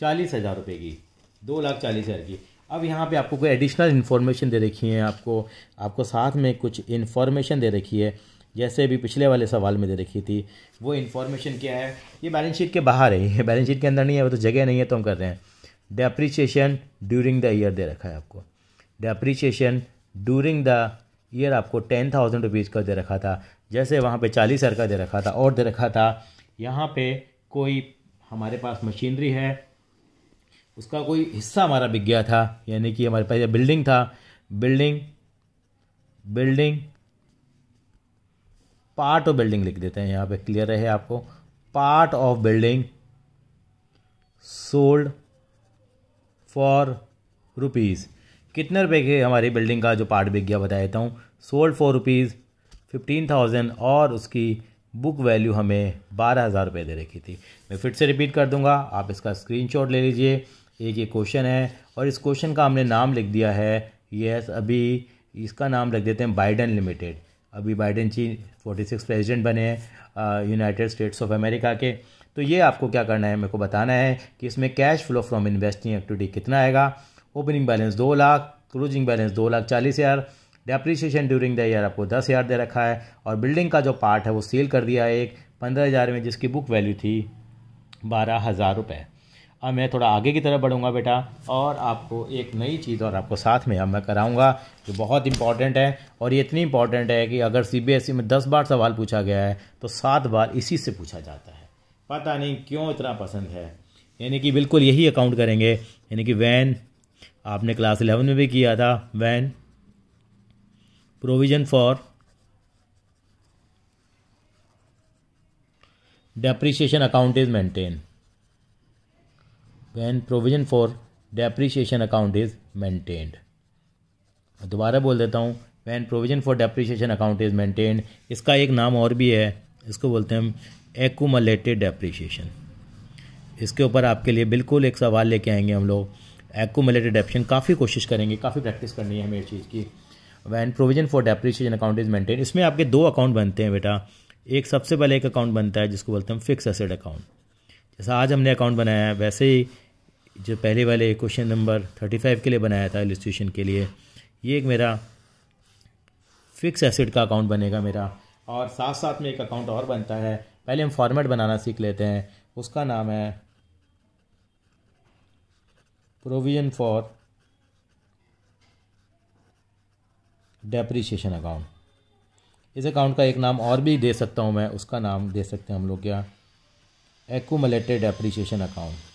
चालीस हज़ार रुपये की दो लाख चालीस हज़ार की अब यहाँ पे आपको कोई एडिशनल इन्फॉर्मेशन दे रखी है आपको आपको साथ में कुछ इन्फॉर्मेशन दे रखी है जैसे अभी पिछले वाले सवाल में दे रखी थी वो इन्फॉर्मेशन क्या है ये बैलेंस शीट के बाहर है ये बैलेंस शीट के अंदर नहीं है वो तो जगह नहीं है तो हम कर रहे हैं डेप्रीशिएशन ड्यूरिंग द ईयर दे रखा है आपको डेप्रीशिएशन ड्यूरिंग द ईयर आपको टेन थाउजेंड रुपीज़ का दे रखा था जैसे वहाँ पे चालीस हज़ार का दे रखा था और दे रखा था यहाँ पे कोई हमारे पास मशीनरी है उसका कोई हिस्सा हमारा बिक गया था यानी कि हमारे पास बिल्डिंग था building building part of building लिख देते हैं यहाँ पे क्लियर रहे आपको part of building sold for rupees कितने रुपए के हमारी बिल्डिंग का जो पार्ट बिक गया बता देता हूँ sold for rupees fifteen thousand और उसकी बुक वैल्यू हमें बारह हज़ार रुपये दे रखी थी मैं फिर से रिपीट कर दूंगा आप इसका स्क्रीनशॉट ले लीजिए एक ये क्वेश्चन है और इस क्वेश्चन का हमने नाम लिख दिया है यस अभी इसका नाम रख देते हैं बाइडन लिमिटेड अभी बाइडन चीन फोर्टी सिक्स प्रेजिडेंट बने हैं यूनाइटेड स्टेट्स ऑफ अमेरिका के तो ये आपको क्या करना है मेरे को बताना है कि इसमें cash flow from investing activity कितना आएगा ओपनिंग बैलेंस दो लाख क्लोजिंग बैलेंस दो लाख चालीस हज़ार डेप्रिसिएशन ड्यूरिंग द ईयर आपको दस हज़ार दे रखा है और बिल्डिंग का जो पार्ट है वो सेल कर दिया है एक पंद्रह हज़ार में जिसकी बुक वैल्यू थी बारह हज़ार रुपये अब मैं थोड़ा आगे की तरफ बढ़ूँगा बेटा और आपको एक नई चीज़ और आपको साथ में अब मैं कराऊँगा जो बहुत इंपॉर्टेंट है और ये इतनी इंपॉर्टेंट है कि अगर सीबीएसई e में दस बार सवाल पूछा गया है तो सात बार इसी से पूछा जाता है पता नहीं क्यों इतना पसंद है यानी कि बिल्कुल यही अकाउंट करेंगे यानी कि वैन आपने क्लास इलेवन में भी किया था when provision for depreciation account is maintain when provision for depreciation account is maintained दोबारा बोल देता हूँ when provision for depreciation account is maintained इसका एक नाम और भी है इसको बोलते हैं हम एकूमलेटेड डेप्रीशिएशन इसके ऊपर आपके लिए बिल्कुल एक सवाल लेके आएंगे हम लोग एकूमलेटेड डेप्शन काफ़ी कोशिश करेंगे काफ़ी प्रैक्टिस करनी है हमें इस चीज़ की when provision for depreciation account is maintain इसमें आपके दो अकाउंट बनते हैं बेटा एक सबसे पहले एक अकाउंट बनता है जिसको बोलते हैं फिक्स एसेड अकाउंट जैसा आज हमने अकाउंट बनाया है वैसे ही जो पहले वाले क्वेश्चन नंबर थर्टी फाइव के लिए बनाया था एलिस्ट्रेशन के लिए ये एक मेरा फिक्स एसिड का अकाउंट बनेगा मेरा और साथ साथ में एक अकाउंट और बनता है पहले हम फॉर्मेट बनाना सीख लेते हैं उसका नाम है प्रोविज़न फॉर डेप्रीशिएशन अकाउंट इस अकाउंट का एक नाम और भी दे सकता हूँ मैं उसका नाम दे सकते हैं हम लोग क्या एकूमलेटेड डेप्रीशिएशन अकाउंट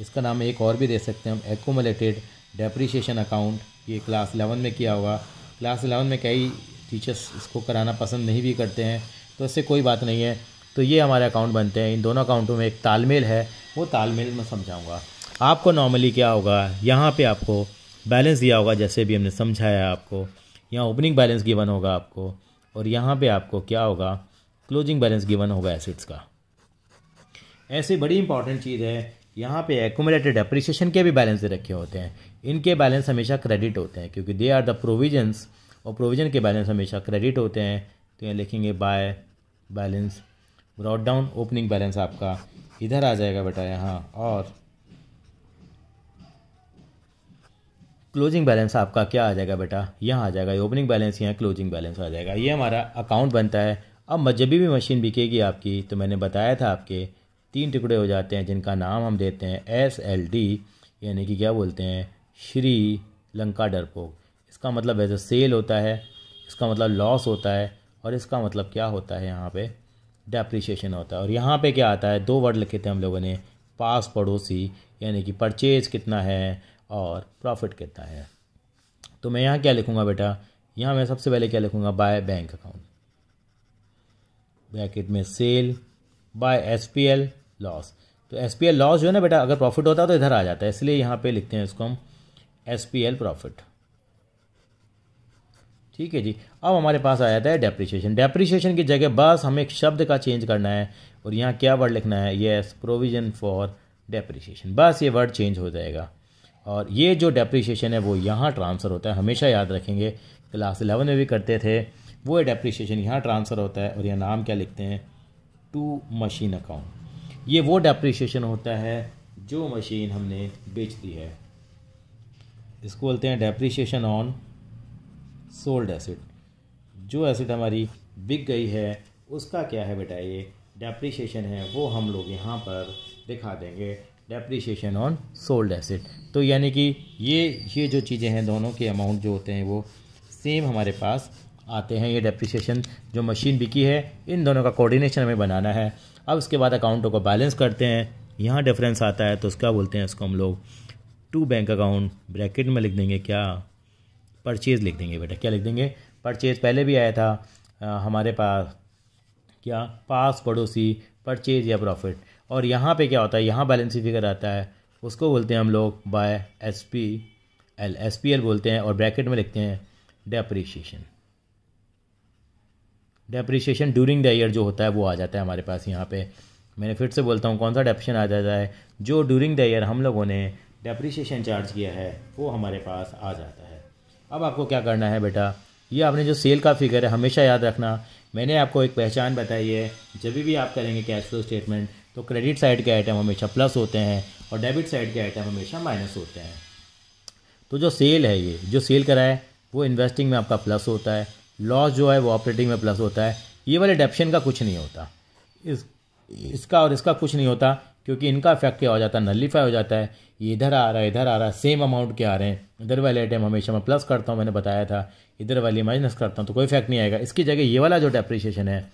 इसका नाम एक और भी दे सकते हैं हम एकोमलेटेड डेप्रीशिएशन अकाउंट ये क्लास एलेवन में किया होगा क्लास एलेवन में कई टीचर्स इसको कराना पसंद नहीं भी करते हैं तो इससे कोई बात नहीं है तो ये हमारे अकाउंट बनते हैं इन दोनों अकाउंटों में एक तालमेल है वो तालमेल मैं समझाऊँगा आपको नॉर्मली क्या होगा यहाँ पर आपको बैलेंस दिया होगा जैसे भी हमने समझाया आपको यहाँ ओपनिंग बैलेंस गिवन होगा आपको और यहाँ पे आपको क्या होगा क्लोजिंग बैलेंस गिवन होगा एसिड्स का ऐसे बड़ी इंपॉर्टेंट चीज़ है यहाँ पे एकोमोलेटेड अप्रिसिएशन के भी बैलेंस रखे होते हैं इनके बैलेंस हमेशा क्रेडिट होते हैं क्योंकि दे आर द प्रोविजंस और प्रोविजन के बैलेंस हमेशा क्रेडिट होते हैं तो यहाँ लिखेंगे by balance brought down opening balance आपका इधर आ जाएगा बेटा यहाँ और क्लोजिंग बैलेंस आपका क्या आ जाएगा बेटा यहाँ आ जाएगा ओपनिंग बैलेंस यहाँ क्लोजिंग बैलेंस आ जाएगा ये हमारा अकाउंट बनता है अब जब भी मशीन बिकेगी आपकी तो मैंने बताया था आपके तीन टुकड़े हो जाते हैं जिनका नाम हम देते हैं एस एल डी यानी कि क्या बोलते हैं श्री लंका डरपोक इसका मतलब एज अ सेल होता है इसका मतलब लॉस होता है और इसका मतलब क्या होता है यहाँ पे डेप्रिशिएशन होता है और यहाँ पे क्या आता है दो वर्ड लिखे थे हम लोगों ने पास पड़ोसी यानी कि परचेज कितना है और प्रॉफिट कितना है तो मैं यहाँ क्या लिखूँगा बेटा यहाँ मैं सबसे पहले क्या लिखूँगा बाय बैंक अकाउंट ब्रैकेट में sale by S P L loss तो एस पी एल लॉस जो है ना बेटा अगर प्रॉफिट होता है तो इधर आ जाता है इसलिए यहाँ पे लिखते हैं इसको हम एस पी एल प्रॉफिट ठीक है जी अब हमारे पास आ जाता है डेप्रिशिएशन डेप्रिशिएशन की जगह बस हमें एक शब्द का चेंज करना है और यहाँ क्या वर्ड लिखना है येस प्रोविजन फॉर डेप्रिशिएशन बस ये वर्ड चेंज हो जाएगा और ये जो डेप्रिशिएशन है वो यहाँ ट्रांसफ़र होता है हमेशा याद रखेंगे क्लास इलेवन में भी करते थे वो डेप्रिशिएशन यहाँ ट्रांसफ़र होता है और यह नाम क्या लिखते हैं टू मशीन अकाउंट ये वो डेप्रिशिएशन होता है जो मशीन हमने बेच दी है इसको बोलते हैं डेप्रिशिएशन ऑन सोल्ड एसिड जो एसिड हमारी बिक गई है उसका क्या है बेटा ये डेप्रिशिएशन है वो हम लोग यहाँ पर दिखा देंगे डेप्रिशिएशन ऑन सोल्ड एसिड तो यानी कि ये ये जो चीज़ें हैं दोनों के अमाउंट जो होते हैं वो सेम हमारे पास आते हैं ये डेप्रिशिएशन जो मशीन बिकी है इन दोनों का कोऑर्डिनेशन हमें बनाना है अब उसके बाद अकाउंटों को बैलेंस करते हैं यहाँ डिफरेंस आता है तो उसका बोलते हैं इसको हम लोग टू बैंक अकाउंट ब्रैकेट में लिख देंगे क्या परचेज़ लिख देंगे बेटा क्या लिख देंगे परचेज़ पहले भी आया था आ, हमारे पास क्या पास पड़ोसी परचेज या प्रॉफिट और यहाँ पे क्या होता है यहाँ बैलेंस फिगर आता है उसको बोलते हैं हम लोग by S P L S P L बोलते हैं और ब्रैकेट में लिखते हैं depreciation depreciation during the year जो होता है वो आ जाता है हमारे पास यहाँ पे मैंने फिर से बोलता हूँ कौन सा डेप्शन आ जाता है जो ड्यूरिंग द ईयर हम लोगों ने डेप्रिशिएशन चार्ज किया है वो हमारे पास आ जाता है अब आपको क्या करना है बेटा ये आपने जो सेल का फिगर है हमेशा याद रखना मैंने आपको एक पहचान बताई है जब भी आप करेंगे कैश फ्लो स्टेटमेंट तो क्रेडिट साइड के आइटम हमेशा प्लस होते हैं और डेबिट साइड के आइटम हमेशा माइनस होते हैं तो जो सेल है ये जो सेल कराए वो इन्वेस्टिंग में आपका प्लस होता है लॉस जो है वो ऑपरेटिंग में प्लस होता है ये वाले डेप्शन का कुछ नहीं होता इस इसका और इसका कुछ नहीं होता क्योंकि इनका इफेक्ट क्या हो जाता है नलीफाई हो जाता है ये इधर आ रहा है इधर आ रहा है सेम अमाउंट के आ रहे हैं इधर वाले आइटम हमेशा मैं प्लस करता हूँ मैंने बताया था इधर वाली माइनस करता हूँ तो कोई इफेक्ट नहीं आएगा इसकी जगह ये वाला जो डेप्रिशिएशन है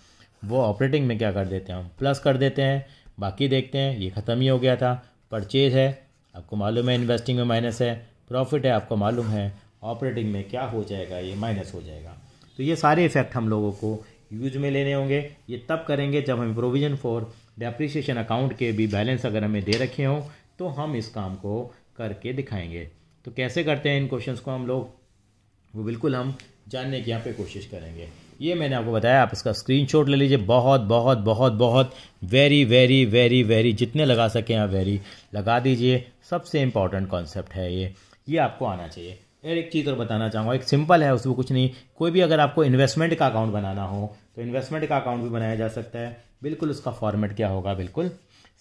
वो ऑपरेटिंग में क्या कर देते हैं हम प्लस कर देते हैं बाकी देखते हैं ये ख़त्म ही हो गया था परचेज है आपको मालूम है इन्वेस्टिंग में माइनस है प्रॉफिट है आपको मालूम है ऑपरेटिंग में क्या हो जाएगा ये माइनस हो जाएगा तो ये सारे इफेक्ट हम लोगों को यूज में लेने होंगे ये तब करेंगे जब हमें प्रोविज़न फॉर डेप्रिसिएशन अकाउंट के भी बैलेंस अगर हमें दे रखे हों तो हम इस काम को करके दिखाएंगे तो कैसे करते हैं इन क्वेश्चन को हम लोग वो बिल्कुल हम जानने की यहाँ पे कोशिश करेंगे ये मैंने आपको बताया आप इसका स्क्रीनशॉट ले लीजिए बहुत बहुत बहुत बहुत वेरी वेरी वेरी वेरी जितने लगा सकें आप वेरी लगा दीजिए सबसे इम्पॉर्टेंट कॉन्सेप्ट है ये ये आपको आना चाहिए यार एक चीज़ और बताना चाहूँगा एक सिंपल है उसमें कुछ नहीं कोई भी अगर आपको इन्वेस्टमेंट का अकाउंट बनाना हो तो इन्वेस्टमेंट का अकाउंट भी बनाया जा सकता है बिल्कुल उसका फॉर्मेट क्या होगा बिल्कुल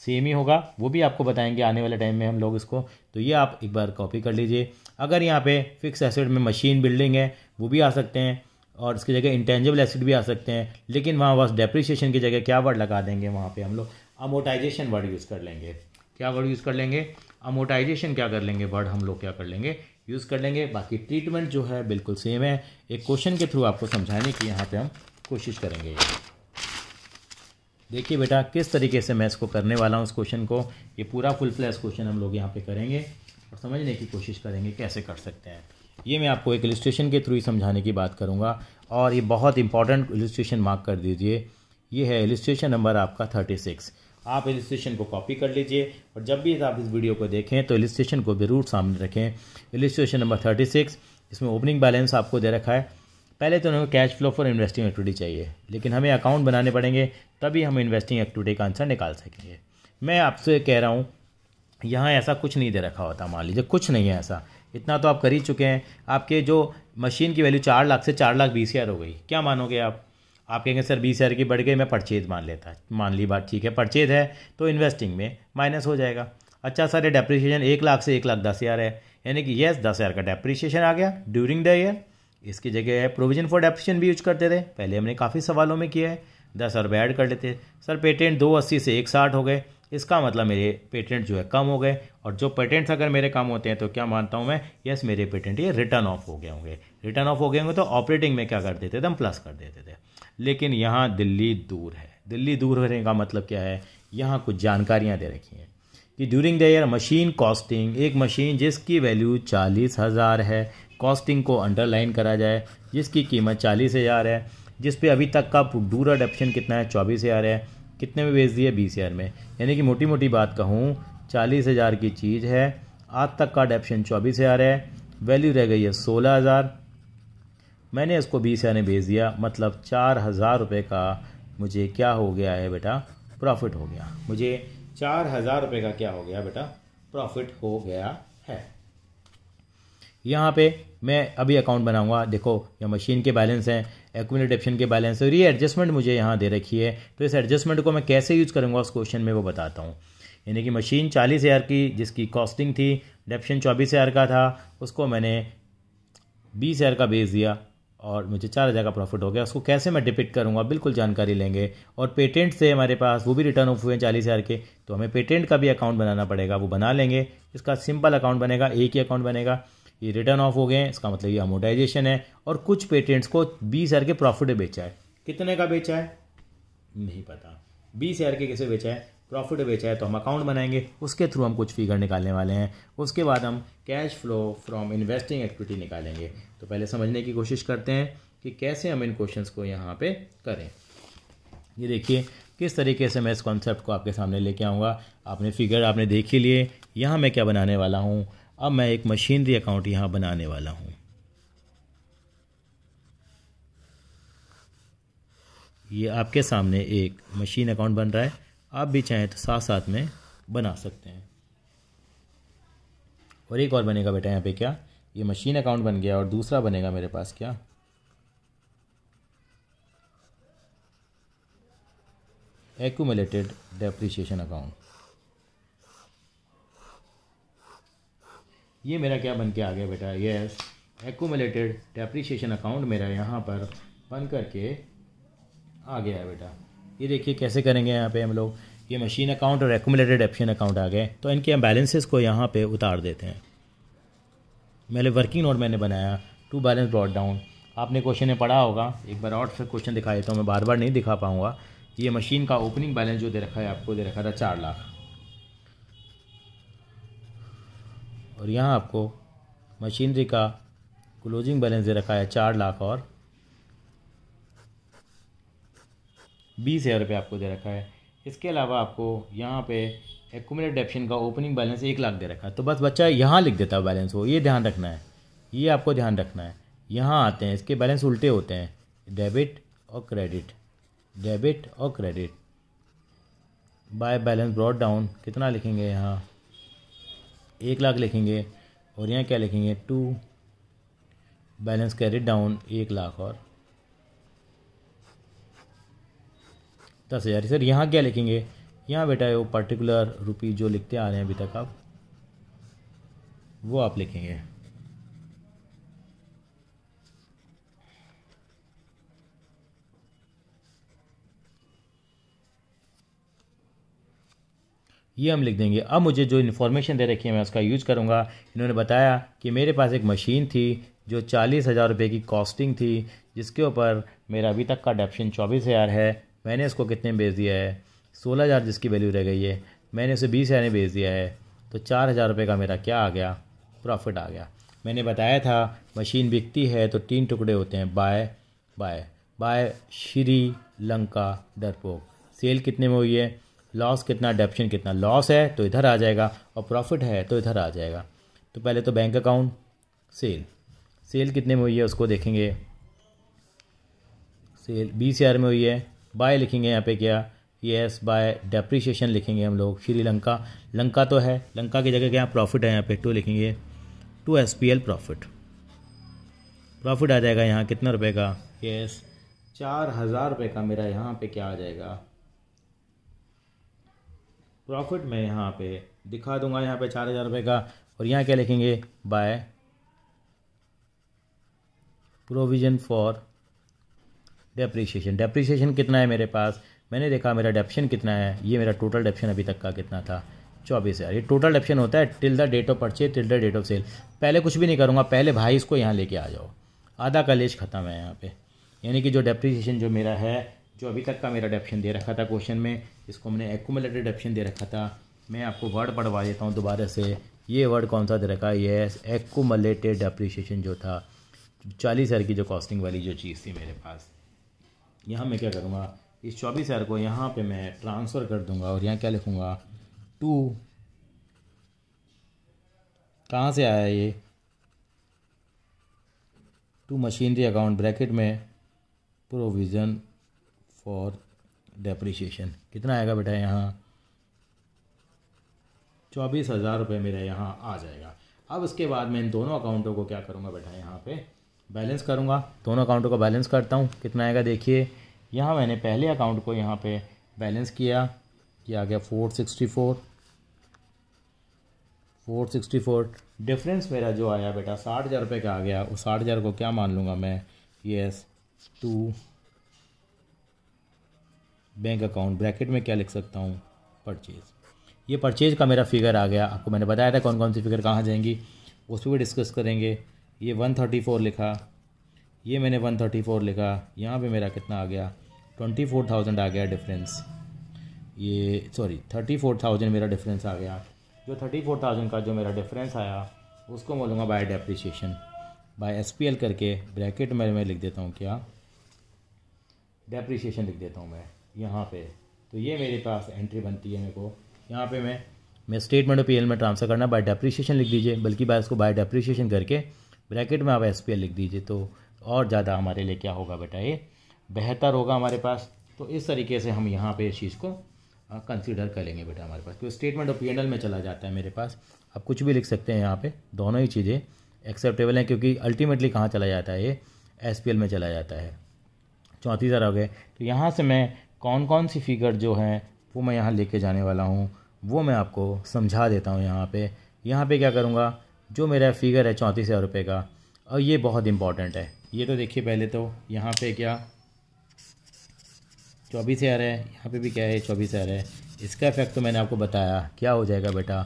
सेम ही होगा वो भी आपको बताएंगे आने वाले टाइम में हम लोग इसको तो ये आप एक बार कॉपी कर लीजिए अगर यहाँ पे फिक्स एसेट में मशीन बिल्डिंग है वो भी आ सकते हैं और इसकी जगह इंटेंजिबल एसेट भी आ सकते हैं लेकिन वहाँ बस डेप्रिसिएशन की जगह क्या वर्ड लगा देंगे वहाँ पर हम लोग अमोटाइजेशन वर्ड यूज़ कर लेंगे क्या वर्ड यूज़ कर लेंगे अमोटाइजेशन क्या कर लेंगे वर्ड हम लोग क्या कर लेंगे यूज़ कर लेंगे बाकी ट्रीटमेंट जो है बिल्कुल सेम है एक क्वेश्चन के थ्रू आपको समझाने की यहाँ पे हम कोशिश करेंगे देखिए बेटा किस तरीके से मैं इसको करने वाला हूँ उस क्वेश्चन को ये पूरा फुल फ्लैश क्वेश्चन हम लोग यहाँ पे करेंगे और समझने की कोशिश करेंगे कैसे कर सकते हैं ये मैं आपको एक इलिस्ट्रेशन के थ्रू ही समझाने की बात करूँगा और ये बहुत इंपॉर्टेंट इलिस्ट्रेशन मार्क कर दीजिए ये है इलिस्ट्रेशन नंबर आपका थर्टी सिक्स आप एलिस्ट्रेशन को कॉपी कर लीजिए और जब भी आप इस वीडियो को देखें तो एलिस्ट्रेशन को जरूर सामने रखें एलिस्ट्रेशन नंबर थर्टी सिक्स इसमें ओपनिंग बैलेंस आपको दे रखा है पहले तो हमें cash flow for investing activity चाहिए लेकिन हमें अकाउंट बनाने पड़ेंगे तभी हम इन्वेस्टिंग एक्टिविटी का आंसर निकाल सकेंगे मैं आपसे कह रहा हूँ यहाँ ऐसा कुछ नहीं दे रखा होता मान लीजिए कुछ नहीं है ऐसा इतना तो आप कर ही चुके हैं आपके जो मशीन की वैल्यू चार लाख से चार लाख बीस हज़ार हो गई क्या मानोगे आप आप कहेंगे सर बीस हज़ार की बढ़ गई मैं परचेज मान लेता मान ली बात ठीक है परचेज है तो इन्वेस्टिंग में माइनस हो जाएगा अच्छा सर ये डेप्रिसिएशन एक लाख से एक लाख दस हज़ार है यानी कि यस दस हज़ार का डेप्रिसिएशन आ गया ड्यूरिंग द ईयर इसकी जगह है प्रोविजन फॉर डेप्रिसिएशन भी यूज करते थे पहले हमने काफ़ी सवालों में किया है दस हज़ार रुपये ऐड कर लेते सर पेटेंट दो अस्सी से एक साठ हो गए इसका मतलब मेरे पेटेंट जो है कम हो गए और जो पेटेंट्स अगर मेरे कम होते हैं तो क्या मानता हूँ मैं यस मेरे पेटेंट ये रिटर्न ऑफ हो गए होंगे रिटर्न ऑफ हो गए होंगे तो ऑपरेटिंग में क्या कर देते थे हम प्लस कर देते थे लेकिन यहाँ दिल्ली दूर है दिल्ली दूर होने का मतलब क्या है यहाँ कुछ जानकारियाँ दे रखी हैं कि during the year machine costing एक मशीन जिसकी वैल्यू चालीस हज़ार है कॉस्टिंग को अंडरलाइन करा जाए जिसकी कीमत चालीस हज़ार है जिस पे अभी तक का डूर अडप्शन कितना है चौबीस हज़ार है कितने में बेच दिया बीस हज़ार में यानी कि मोटी मोटी बात कहूँ चालीस हज़ार की चीज़ है आज तक का अडप्शन चौबीस हज़ार है वैल्यू रह गई है सोलह हज़ार मैंने उसको बीस आने भेज दिया मतलब चार हज़ार रुपये का मुझे क्या हो गया है बेटा प्रॉफिट हो गया मुझे चार हज़ार रुपये का क्या हो गया बेटा प्रॉफिट हो गया है यहाँ पे मैं अभी अकाउंट बनाऊंगा देखो यहाँ मशीन के बैलेंस हैं एकुमिलेटेप्शन के बैलेंस और ये एडजस्टमेंट मुझे यहाँ दे रखी है तो इस एडजस्टमेंट को मैं कैसे यूज़ करूँगा उस क्वेश्चन में वो बताता हूँ यानी कि मशीन चालीस हज़ार की जिसकी कॉस्टिंग थी डेप्शन चौबीस हज़ार का था उसको मैंने बीस हज़ार का बेच दिया और मुझे चार हज़ार का प्रॉफिट हो गया उसको कैसे मैं डिपिट करूँगा बिल्कुल जानकारी लेंगे और पेटेंट से हमारे पास वो भी रिटर्न ऑफ हुए हैं चालीस हज़ार के तो हमें पेटेंट का भी अकाउंट बनाना पड़ेगा वो बना लेंगे इसका सिंपल अकाउंट बनेगा एक ही अकाउंट बनेगा ये रिटर्न ऑफ हो गए इसका मतलब ये अमोटाइजेशन है और कुछ पेटेंट्स को बीस हज़ार के प्रॉफिट बेचा है कितने का बेचा है नहीं पता बीस हज़ार के कैसे बेचा है प्रॉफिट बेचा है तो हम अकाउंट बनाएंगे उसके थ्रू हम कुछ फिगर निकालने वाले हैं उसके बाद हम cash flow from investing activity निकालेंगे तो पहले समझने की कोशिश करते हैं कि कैसे हम इन क्वेश्चन को यहाँ पर करें ये देखिए किस तरीके से मैं इस कॉन्सेप्ट को आपके सामने लेके आऊँगा आपने फिगर आपने देख ही लिए यहाँ मैं क्या बनाने वाला हूँ अब मैं एक मशीनरी अकाउंट यहाँ बनाने वाला हूँ ये आपके सामने एक मशीन अकाउंट बन रहा है आप भी चाहें तो साथ साथ में बना सकते हैं और एक और बनेगा बेटा यहाँ पे क्या ये मशीन अकाउंट बन गया और दूसरा बनेगा मेरे पास क्या एक्यूमलेटेड डेप्रीशिएशन अकाउंट ये मेरा क्या बन के आ गया बेटा यस एक्यूमलेटेड डेप्रीशिएशन अकाउंट मेरा यहाँ पर बन करके आ गया है बेटा ये देखिए कैसे करेंगे यहाँ पे हम लोग ये मशीन अकाउंट और एकोमलेटेड एप्शन अकाउंट आ गए तो इनके हम बैलेंसेस को यहाँ पे उतार देते हैं मेरे वर्किंग नोट मैंने बनाया टू बैलेंस ब्रॉड डाउन आपने क्वेश्चन में पढ़ा होगा एक बार और से क्वेश्चन दिखा देता हूँ मैं बार बार नहीं दिखा पाऊँगा ये मशीन का ओपनिंग बैलेंस जो दे रखा है आपको दे रखा था चार लाख और यहाँ आपको मशीनरी का क्लोजिंग बैलेंस दे रखा है चार लाख और बीस हज़ार रुपये आपको दे रखा है इसके अलावा आपको यहाँ पे एकुमलेट डेप्शन का ओपनिंग बैलेंस एक लाख दे रखा है तो बस बच्चा यहाँ लिख देता है बैलेंस वो ये ध्यान रखना है ये आपको ध्यान रखना है यहाँ आते हैं इसके बैलेंस उल्टे होते हैं डेबिट और क्रेडिट डेबिट और credit by balance brought down कितना लिखेंगे यहाँ एक लाख लिखेंगे और यहाँ क्या लिखेंगे टू बैलेंस क्रेडिट डाउन एक लाख और दस हज़ार सर यहाँ क्या लिखेंगे यहाँ बेटा वो पर्टिकुलर रुपी जो लिखते आ रहे हैं अभी तक आप वो आप लिखेंगे ये हम लिख देंगे अब मुझे जो इन्फॉर्मेशन दे रखी है मैं उसका यूज करूँगा इन्होंने बताया कि मेरे पास एक मशीन थी जो चालीस हज़ार रुपये की कॉस्टिंग थी जिसके ऊपर मेरा अभी तक का डेप्शन चौबीस हज़ार है मैंने इसको कितने में बेच दिया है सोलह हज़ार जिसकी वैल्यू रह गई है मैंने उसे बीस हज़ार में बेच दिया है तो चार हज़ार रुपये का मेरा क्या आ गया प्रॉफिट आ गया मैंने बताया था मशीन बिकती है तो तीन टुकड़े होते हैं by by by Sri Lanka डरपोक सेल कितने में हुई है लॉस कितना डेप्शन कितना लॉस है तो इधर आ जाएगा और प्रॉफिट है तो इधर आ जाएगा तो पहले तो बैंक अकाउंट सेल सेल कितने में हुई है उसको देखेंगे सेल बीस हज़ार में हुई है बाय लिखेंगे यहाँ पे क्या येस बाय डेप्रिशिएशन लिखेंगे हम लोग श्रीलंका लंका तो है लंका की जगह क्या प्रॉफिट है यहाँ पे टू लिखेंगे to S P L profit profit आ जाएगा यहाँ कितना रुपए का यस चार हज़ार रुपये का मेरा यहाँ पे क्या आ जाएगा प्रॉफिट मैं यहाँ पे दिखा दूंगा यहाँ पे चार हज़ार रुपये का और यहाँ क्या लिखेंगे by provision for depreciation depreciation कितना है मेरे पास मैंने देखा मेरा डेप्शन कितना है ये मेरा टोटल डेप्शन अभी तक का कितना था चौबीस हज़ार ये टोटल डेप्शन होता है till the date of purchase till the date of sale पहले कुछ भी नहीं करूँगा पहले भाई इसको यहाँ लेके आ जाओ आधा कलेज ख़त्म है यहाँ पे यानी कि जो डेप्रिसिएशन जो मेरा है जो अभी तक का मेरा डेप्शन दे रखा था क्वेश्चन में इसको मैंने एकुमलेटेड डेप्शन दे रखा था मैं आपको वर्ड पढ़वा देता हूँ दोबारा से ये वर्ड कौन सा दे रखा है येस एकुमलेटेड डेप्रीशिएशन जो था चालीस हज़ार की जो कॉस्टिंग वाली जो चीज़ थी मेरे पास यहाँ मैं क्या करूँगा इस चौबीस हज़ार को यहाँ पे मैं ट्रांसफ़र कर दूँगा और यहाँ क्या लिखूँगा टू कहाँ से आया ये टू मशीनरी अकाउंट ब्रैकेट में प्रोविज़न फॉर डेप्रिशिएशन कितना आएगा बेटा यहाँ चौबीस हज़ार रुपये मेरा यहाँ आ जाएगा अब इसके बाद मैं इन दोनों अकाउंटों को क्या करूँगा बेटा यहाँ पे बैलेंस करूँगा दोनों अकाउंटों का बैलेंस करता हूँ कितना आएगा देखिए यहाँ मैंने पहले अकाउंट को यहाँ पे बैलेंस किया ये आ गया four sixty four four sixty four difference मेरा जो आया बेटा साठ हज़ार रुपये का आ गया उस साठ हज़ार को क्या मान लूँगा मैं yes to bank account bracket में क्या लिख सकता हूँ परचेज़ ये परचेज़ का मेरा फिगर आ गया आपको मैंने बताया था कौन कौन सी फिगर कहाँ जाएंगी उस पर भी डिस्कस करेंगे ये वन थर्टी फ़ोर लिखा ये मैंने वन थर्टी फ़ोर लिखा यहाँ पे मेरा कितना आ गया ट्वेंटी फोर थाउजेंड आ गया डिफरेंस ये सॉरी थर्टी फोर थाउजेंड मेरा डिफरेंस आ गया जो थर्टी फोर थाउजेंड का जो मेरा डिफरेंस आया उसको मैं लूँगा by depreciation by S P L करके ब्रैकेट में मैं लिख देता हूँ क्या डेप्रिसिएशन लिख देता हूँ मैं यहाँ पे तो ये मेरे पास एंट्री बनती है मेरे को यहाँ पे मैं मैं स्टेटमेंट ऑफ पी एल में ट्रांसफ़र करना बाय डेप्रिसिएशन लिख दीजिए बल्कि बाय उसको बाय डेप्रिसिएशन करके ब्रैकेट में आप एस लिख दीजिए तो और ज़्यादा हमारे लिए क्या होगा बेटा ये बेहतर होगा हमारे पास तो इस तरीके से हम यहाँ पे इस चीज़ को कंसीडर करेंगे बेटा हमारे पास क्योंकि स्टेटमेंट ऑफ पी में चला जाता है मेरे पास आप कुछ भी लिख सकते हैं यहाँ पे दोनों ही चीज़ें एक्सेप्टेबल हैं क्योंकि अल्टीमेटली कहाँ चला जाता है ये एस में चला जाता है चौंतीस हज़ार हो गए तो यहाँ से मैं कौन कौन सी फिगर जो हैं वो मैं यहाँ लेके जाने वाला हूँ वो मैं आपको समझा देता हूँ यहाँ पे यहाँ पे क्या करूँगा जो मेरा फिगर है चौंतीस हज़ार रुपये का और ये बहुत इंपॉर्टेंट है ये तो देखिए पहले तो यहाँ पे क्या चौबीस हज़ार है यहाँ पे भी क्या है चौबीस हज़ार है इसका इफेक्ट तो मैंने आपको बताया क्या हो जाएगा बेटा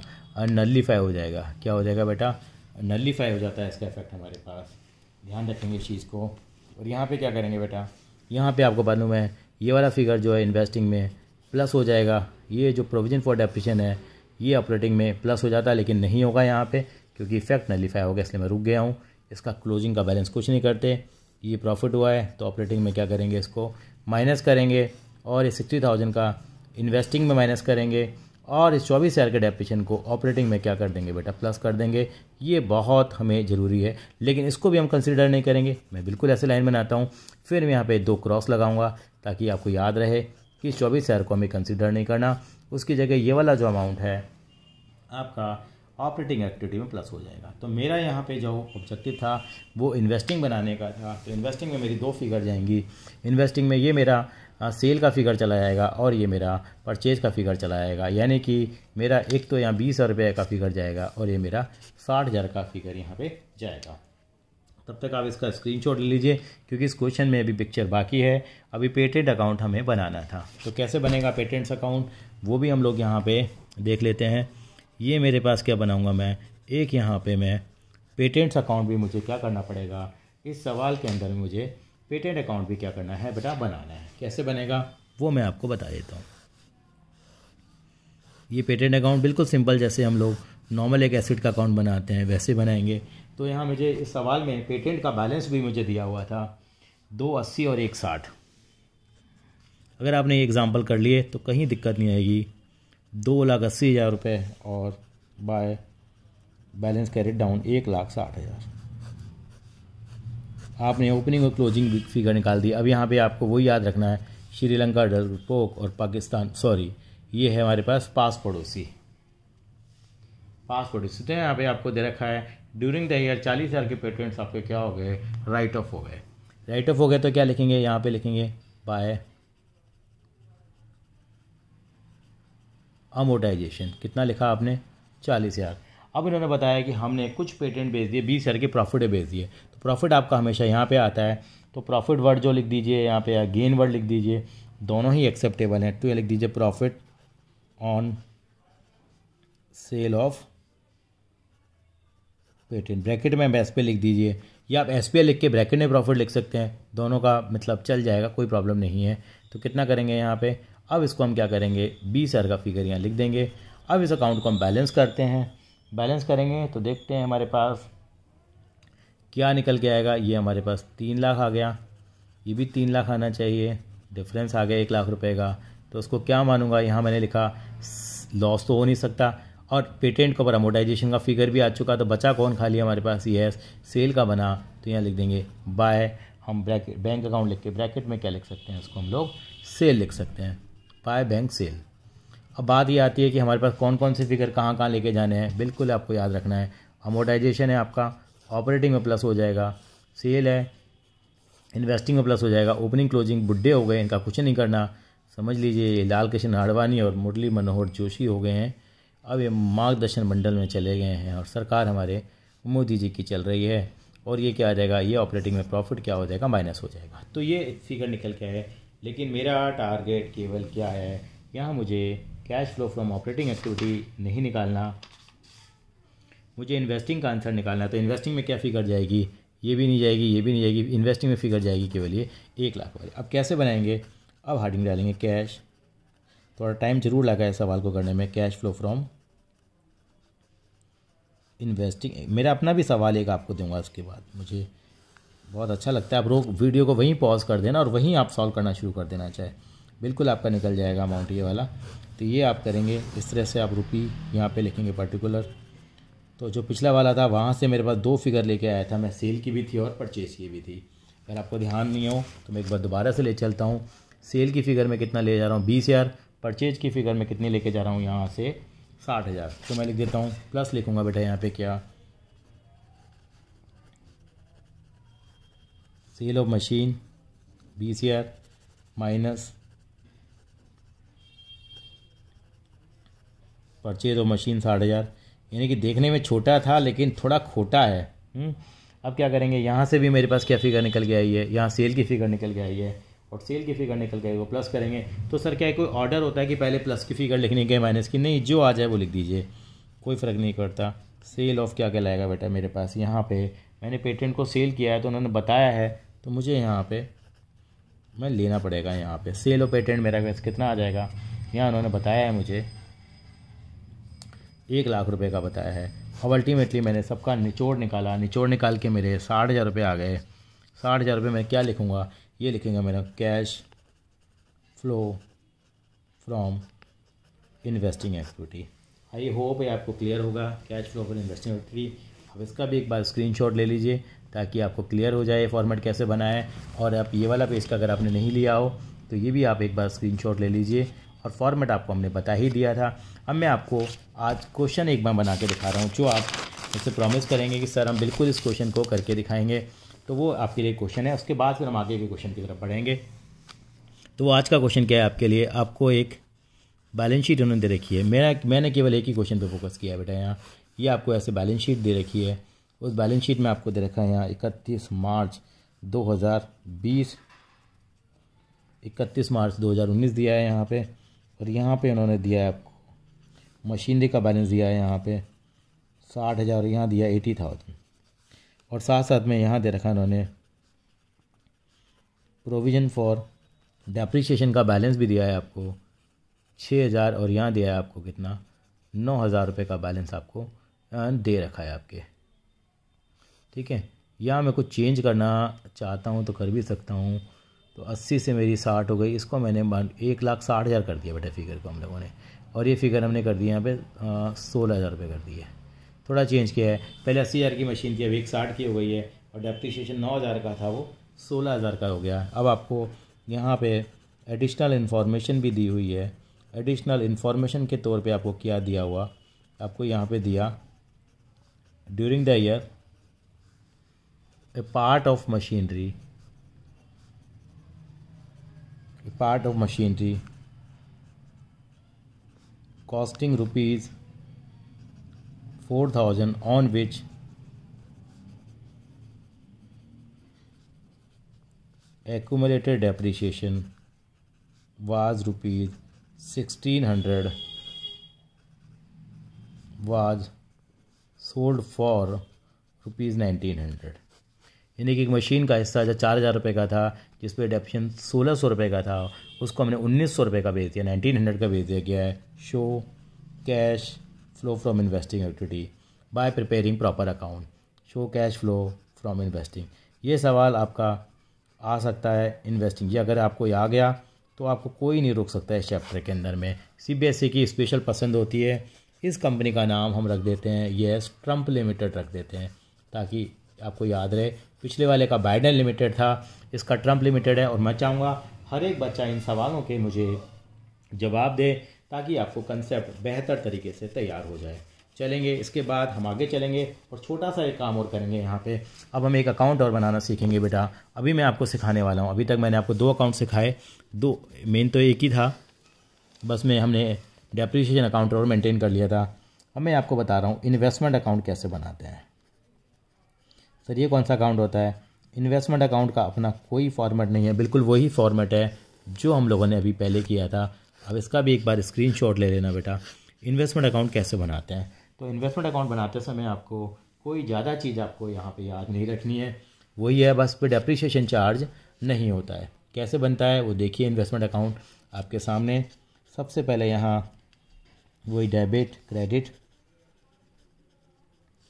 नलीफाई हो जाएगा क्या हो जाएगा बेटा नलीफाई हो जाता है इसका इफेक्ट हमारे पास ध्यान रखेंगे इस चीज़ को और यहाँ पर क्या करेंगे बेटा यहाँ पर आपको मालूम है ये वाला फिगर जो है इन्वेस्टिंग में प्लस हो जाएगा ये जो प्रोविज़न फॉर डेप्रिशन है ये ऑपरेटिंग में प्लस हो जाता है लेकिन नहीं होगा यहाँ पे क्योंकि इफेक्ट नलीफाई हो गया इसलिए मैं रुक गया हूँ इसका क्लोजिंग का बैलेंस कुछ नहीं करते ये प्रॉफिट हुआ है तो ऑपरेटिंग में क्या करेंगे इसको माइनस करेंगे और ये सिक्सटी थाउजेंड का इन्वेस्टिंग में माइनस करेंगे और इस चौबीस हज़ार के डेपेशन को ऑपरेटिंग में क्या कर देंगे बेटा प्लस कर देंगे ये बहुत हमें ज़रूरी है लेकिन इसको भी हम कंसिडर नहीं करेंगे मैं बिल्कुल ऐसे लाइन बनाता हूँ फिर मैं यहाँ पे दो क्रॉस लगाऊंगा ताकि आपको याद रहे कि चौबीस हज़ार को हमें कंसिडर नहीं करना उसकी जगह ये वाला जो अमाउंट है आपका ऑपरेटिंग एक्टिविटी में प्लस हो जाएगा तो मेरा यहाँ पे जो ऑब्जेक्टिव था वो इन्वेस्टिंग बनाने का था तो इन्वेस्टिंग में मेरी दो फिगर जाएंगी इन्वेस्टिंग में ये मेरा सेल का फिगर चला जाएगा और ये मेरा परचेज का फिगर चला जाएगा यानी कि मेरा एक तो यहाँ बीस हज़ार का फिगर जाएगा और ये मेरा साठ हज़ार का फिगर यहाँ पर जाएगा तब तक आप इसका स्क्रीन ले लीजिए क्योंकि इस क्वेश्चन में अभी पिक्चर बाकी है अभी पेटेंट अकाउंट हमें बनाना था तो कैसे बनेगा पेटेंट्स अकाउंट वो भी हम लोग यहाँ पर देख लेते हैं ये मेरे पास क्या बनाऊँगा मैं एक यहाँ पे मैं पेटेंट्स अकाउंट भी मुझे क्या करना पड़ेगा इस सवाल के अंदर मुझे पेटेंट अकाउंट भी क्या करना है बेटा बनाना है कैसे बनेगा वो मैं आपको बता देता हूँ ये पेटेंट अकाउंट बिल्कुल सिंपल जैसे हम लोग नॉर्मल एक एसिड का अकाउंट बनाते हैं वैसे बनाएंगे तो यहाँ मुझे इस सवाल में पेटेंट का बैलेंस भी मुझे दिया हुआ था दो अस्सी और एक साठ अगर आपने ये एग्ज़ाम्पल कर लिए तो कहीं दिक्कत नहीं आएगी दो लाख अस्सी हज़ार रुपये और बाय बैलेंस कैरेट डाउन एक लाख साठ हज़ार आपने ओपनिंग और क्लोजिंग फिगर निकाल दी अब यहाँ पे आपको वही याद रखना है श्रीलंका डरपोक और पाकिस्तान सॉरी ये है हमारे पास पास पड़ोसी पास पड़ोसी तो यहाँ पे आपको दे रखा है ड्यूरिंग द ईयर चालीस हज़ार के पेटेंट्स आपके क्या हो गए राइट ऑफ हो गए राइट ऑफ हो गए तो क्या लिखेंगे यहाँ पे लिखेंगे बाय अमोटाइजेशन कितना लिखा आपने चालीस हज़ार अब इन्होंने बताया कि हमने कुछ पेटेंट बेच दिए बीस हज़ार के प्रॉफिट बेच दिए तो प्रॉफिट आपका हमेशा यहाँ पे आता है तो प्रॉफिट वर्ड जो लिख दीजिए यहाँ पे या गेन वर्ड लिख दीजिए दोनों ही एक्सेप्टेबल हैं तो ये लिख दीजिए profit on sale of patent bracket में एस पे लिख दीजिए या आप एस पी लिख के ब्रैकेट में प्रॉफिट लिख सकते हैं दोनों का मतलब चल जाएगा कोई प्रॉब्लम नहीं है तो कितना करेंगे यहाँ पर अब इसको हम क्या करेंगे बीस हज़ार का फिगर यहाँ लिख देंगे अब इस अकाउंट को हम बैलेंस करते हैं बैलेंस करेंगे तो देखते हैं हमारे पास क्या निकल के आएगा ये हमारे पास तीन लाख आ गया ये भी तीन लाख आना चाहिए डिफरेंस आ गया एक लाख रुपये का तो उसको क्या मानूंगा यहाँ मैंने लिखा लॉस तो हो नहीं सकता और पेटेंट का प्रमोटाइजेशन का फिगर भी आ चुका तो बचा कौन खाली हमारे पास ये सेल का बना तो यहाँ लिख देंगे बाय हम ब्रैकेट बैंक अकाउंट लिख के ब्रैकेट में क्या लिख सकते हैं उसको हम लोग सेल लिख सकते हैं बाय बैंक सेल अब बात ये आती है कि हमारे पास कौन कौन से फिगर कहाँ कहाँ लेके जाने हैं बिल्कुल आपको याद रखना है अमोटाइजेशन है आपका ऑपरेटिंग में प्लस हो जाएगा सेल है इन्वेस्टिंग में प्लस हो जाएगा ओपनिंग क्लोजिंग बुढ़े हो गए इनका कुछ नहीं करना समझ लीजिए लाल कृष्ण आडवाणी और मुरली मनोहर जोशी हो गए हैं अब ये मार्गदर्शन मंडल में चले गए हैं और सरकार हमारे मोदी जी की चल रही है और ये क्या आ जाएगा ये ऑपरेटिंग में प्रॉफिट क्या हो जाएगा माइनस हो जाएगा तो ये फिगर निकल के आए लेकिन मेरा टारगेट केवल क्या है यहाँ मुझे cash flow from operating activity नहीं निकालना मुझे इन्वेस्टिंग का आंसर निकालना तो इन्वेस्टिंग में क्या फिगर जाएगी ये भी नहीं जाएगी ये भी नहीं जाएगी इन्वेस्टिंग में फिगर जाएगी केवल ये एक लाख वाली अब कैसे बनाएंगे अब हार्डिंग डालेंगे कैश थोड़ा टाइम ज़रूर लगा है सवाल को करने में कैश फ्लो फ्रॉम इन्वेस्टिंग मेरा अपना भी सवाल एक आपको दूंगा उसके बाद मुझे बहुत अच्छा लगता है आप रोक वीडियो को वहीं पॉज कर देना और वहीं आप सॉल्व करना शुरू कर देना चाहे बिल्कुल आपका निकल जाएगा अमाउंट ये वाला तो ये आप करेंगे इस तरह से आप रुपी यहाँ पे लिखेंगे पर्टिकुलर तो जो पिछला वाला था वहाँ से मेरे पास दो फिगर लेके आया था मैं सेल की भी थी और परचेज की भी थी अगर आपको ध्यान नहीं हो तो मैं एक बार दोबारा से ले चलता हूँ सेल की फ़िगर में कितना ले जा रहा हूँ बीस हज़ार परचेज की फ़िगर में कितनी लेके जा रहा हूँ यहाँ से साठ हज़ार तो मैं लिख देता हूँ प्लस लिखूँगा बेटा यहाँ पे क्या sale of machine B C R minus purchase of machine साठ हज़ार यानी कि देखने में छोटा था लेकिन थोड़ा खोटा है हम्म। अब क्या करेंगे यहाँ से भी मेरे पास क्या फिगर निकल गया आई है यहाँ सेल की फिगर निकल गया आई है और सेल की फिगर निकल गई वो प्लस करेंगे तो सर क्या है कोई ऑर्डर होता है कि पहले प्लस की फिगर लिखने के माइनस की नहीं जो आ जाए वो लिख दीजिए कोई फ़र्क नहीं पड़ता सेल ऑफ क्या कहलाएगा बेटा मेरे पास यहाँ पे मैंने पेटेंट को सेल किया है तो उन्होंने बताया है तो मुझे यहाँ पे मैं लेना पड़ेगा यहाँ पे ऑफ पेटेंट मेरा कितना आ जाएगा यहाँ उन्होंने बताया है मुझे एक लाख रुपए का बताया है अब अल्टीमेटली मैंने सबका निचोड़ निकाला निचोड़ निकाल के मेरे साठ हज़ार रुपये आ गए साठ हज़ार रुपये मैं क्या लिखूँगा ये लिखेंगे मेरा cash flow from investing activity I hope ये आपको क्लियर होगा cash flow from investing activity अब इसका भी एक बार स्क्रीनशॉट ले लीजिए ताकि आपको क्लियर हो जाए फॉर्मेट कैसे बनाए और आप ये वाला पेज का अगर आपने नहीं लिया हो तो ये भी आप एक बार स्क्रीन ले लीजिए और फॉर्मेट आपको हमने बता ही दिया था अब मैं आपको आज क्वेश्चन एक बार बना के दिखा रहा हूँ जो आप मुझसे प्रॉमिस करेंगे कि सर हम बिल्कुल इस क्वेश्चन को करके दिखाएंगे तो वो आपके लिए क्वेश्चन है उसके बाद फिर हम आगे के क्वेश्चन की तरफ बढ़ेंगे तो आज का क्वेश्चन क्या है आपके लिए आपको एक बैलेंस शीट उन्होंने दे रखी है मेरा मैंने केवल एक ही क्वेश्चन पर फोकस किया है बेटा यहाँ ये आपको ऐसे बैलेंस शीट दे रखी है उस बैलेंस शीट में आपको दे रखा है यहाँ इकतीस मार्च 2020 इकतीस मार्च 2019 दिया है यहाँ पे और यहाँ पे उन्होंने दिया है आपको मशीनरी का बैलेंस दिया है यहाँ पे साठ हज़ार यहाँ दिया एटी थाउजेंड और साथ साथ में यहाँ दे रखा है उन्होंने प्रोविज़न फॉर डेप्रीशिएशन का बैलेंस भी दिया है आपको छः हज़ार और यहाँ दिया है आपको कितना नौ हज़ार रुपये का बैलेंस आपको दे रखा है आपके ठीक है या मैं कुछ चेंज करना चाहता हूँ तो कर भी सकता हूँ तो अस्सी से मेरी साठ हो गई इसको मैंने एक लाख साठ हज़ार कर दिया बेटा फिगर को हम लोगों ने और ये फिगर हमने कर दिया यहाँ पे सोलह हज़ार रुपये कर दिया है थोड़ा चेंज किया है पहले अस्सी हज़ार की मशीन थी अब एक साठ की हो गई है और डेप्रीशिएशन नौ हज़ार का था वो सोलह हज़ार का हो गया अब आपको यहाँ पे एडिशनल इन्फॉर्मेशन भी दी हुई है एडिशनल इन्फॉर्मेशन के तौर पे आपको क्या दिया हुआ आपको यहाँ पे दिया during the year a part of machinery a part of machinery costing rupees 4000 on which accumulated depreciation was rupees 1600 was sold for rupees 1900 यानी कि एक मशीन का हिस्सा जो चार हज़ार रुपये का था जिस पर डेप्शन सोलह सौ रुपये का था उसको हमने उन्नीस सौ रुपये का बेच दिया नाइनटीन हंड्रेड का बेच दिया गया है show cash flow from investing activity by preparing proper account show cash flow from investing ये सवाल आपका आ सकता है इन्वेस्टिंग ये अगर आपको आ गया तो आपको कोई नहीं रोक सकता इस चैप्टर के अंदर में सी e की स्पेशल पसंद होती है इस कंपनी का नाम हम रख देते हैं येस ट्रम्प लिमिटेड रख देते हैं ताकि आपको याद रहे पिछले वाले का बाइडन लिमिटेड था इसका ट्रंप लिमिटेड है और मैं चाहूँगा हर एक बच्चा इन सवालों के मुझे जवाब दे ताकि आपको कंसेप्ट बेहतर तरीके से तैयार हो जाए चलेंगे इसके बाद हम आगे चलेंगे और छोटा सा एक काम और करेंगे यहाँ पे अब हम एक अकाउंट और बनाना सीखेंगे बेटा अभी मैं आपको सिखाने वाला हूँ अभी तक मैंने आपको दो अकाउंट सिखाए दो मेन तो एक ही था बस में हमने डेप्रिसिएशन अकाउंट और मेंटेन कर लिया था अब मैं आपको बता रहा हूँ इन्वेस्टमेंट अकाउंट कैसे बनाते हैं सर ये कौन सा अकाउंट होता है इन्वेस्टमेंट अकाउंट का अपना कोई फॉर्मेट नहीं है बिल्कुल वही फॉर्मेट है जो हम लोगों ने अभी पहले किया था अब इसका भी एक बार स्क्रीन ले लेना बेटा इन्वेस्टमेंट अकाउंट कैसे बनाते हैं तो इन्वेस्टमेंट अकाउंट बनाते समय आपको कोई ज़्यादा चीज़ आपको यहाँ पर याद नहीं रखनी है वही है बस पे डेप्रिशिएशन चार्ज नहीं होता है कैसे बनता है वो देखिए इन्वेस्टमेंट अकाउंट आपके सामने सबसे पहले यहाँ वही debit credit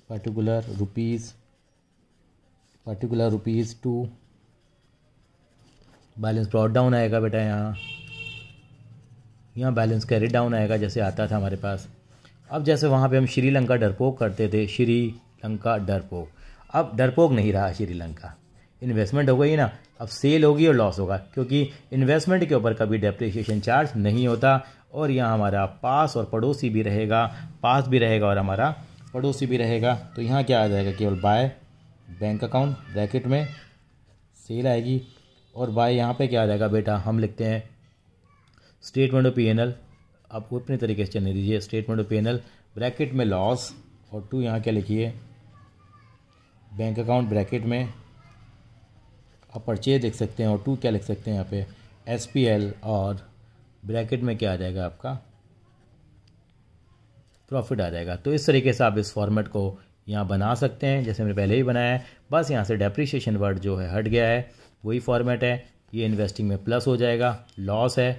particular rupees particular rupees to balance brought down आएगा बेटा यहाँ यहाँ बैलेंस कैरी डाउन आएगा जैसे आता था हमारे पास अब जैसे वहाँ पे हम श्रीलंका डरपोक करते थे श्रीलंका डरपोक अब डरपोक नहीं रहा श्रीलंका इन्वेस्टमेंट हो गई ना अब सेल होगी और लॉस होगा क्योंकि इन्वेस्टमेंट के ऊपर कभी डेप्रिसिएशन चार्ज नहीं होता और यहाँ हमारा पास और पड़ोसी भी रहेगा पास भी रहेगा और हमारा पड़ोसी भी रहेगा तो यहाँ क्या आ जाएगा केवल बाय बैंक अकाउंट ब्रैकेट में सेल आएगी और बाय यहाँ पे क्या आ जाएगा बेटा हम लिखते हैं statement of P N L आपको अपने तरीके से चलने दीजिए statement of P N L bracket में लॉस और टू यहाँ क्या लिखिए बैंक अकाउंट ब्रैकेट में आप परचेज देख सकते हैं और टू क्या लिख सकते हैं यहाँ पे एस पी एल और ब्रैकेट में क्या आ जाएगा आपका प्रॉफिट आ जाएगा तो इस तरीके से आप इस फॉर्मेट को यहाँ बना सकते हैं जैसे मैंने पहले ही बनाया है बस यहाँ से डेप्रीशिएशन वर्ड जो है हट गया है वही फॉर्मेट है ये इन्वेस्टिंग में प्लस हो जाएगा लॉस है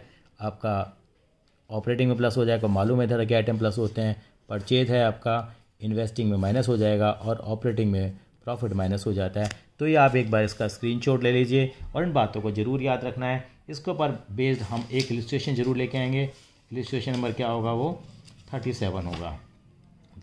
आपका ऑपरेटिंग में प्लस हो जाएगा मालूम है इधर के आइटम प्लस होते हैं परचेज है आपका इन्वेस्टिंग में माइनस हो जाएगा और ऑपरेटिंग में प्रॉफिट माइनस हो जाता है तो ये आप एक बार इसका स्क्रीनशॉट ले लीजिए और इन बातों को ज़रूर याद रखना है इसके ऊपर बेस्ड हम एक इलिस्ट्रेशन ज़रूर लेके आएंगे रजिस्ट्रेशन नंबर क्या होगा वो थर्टी सेवन होगा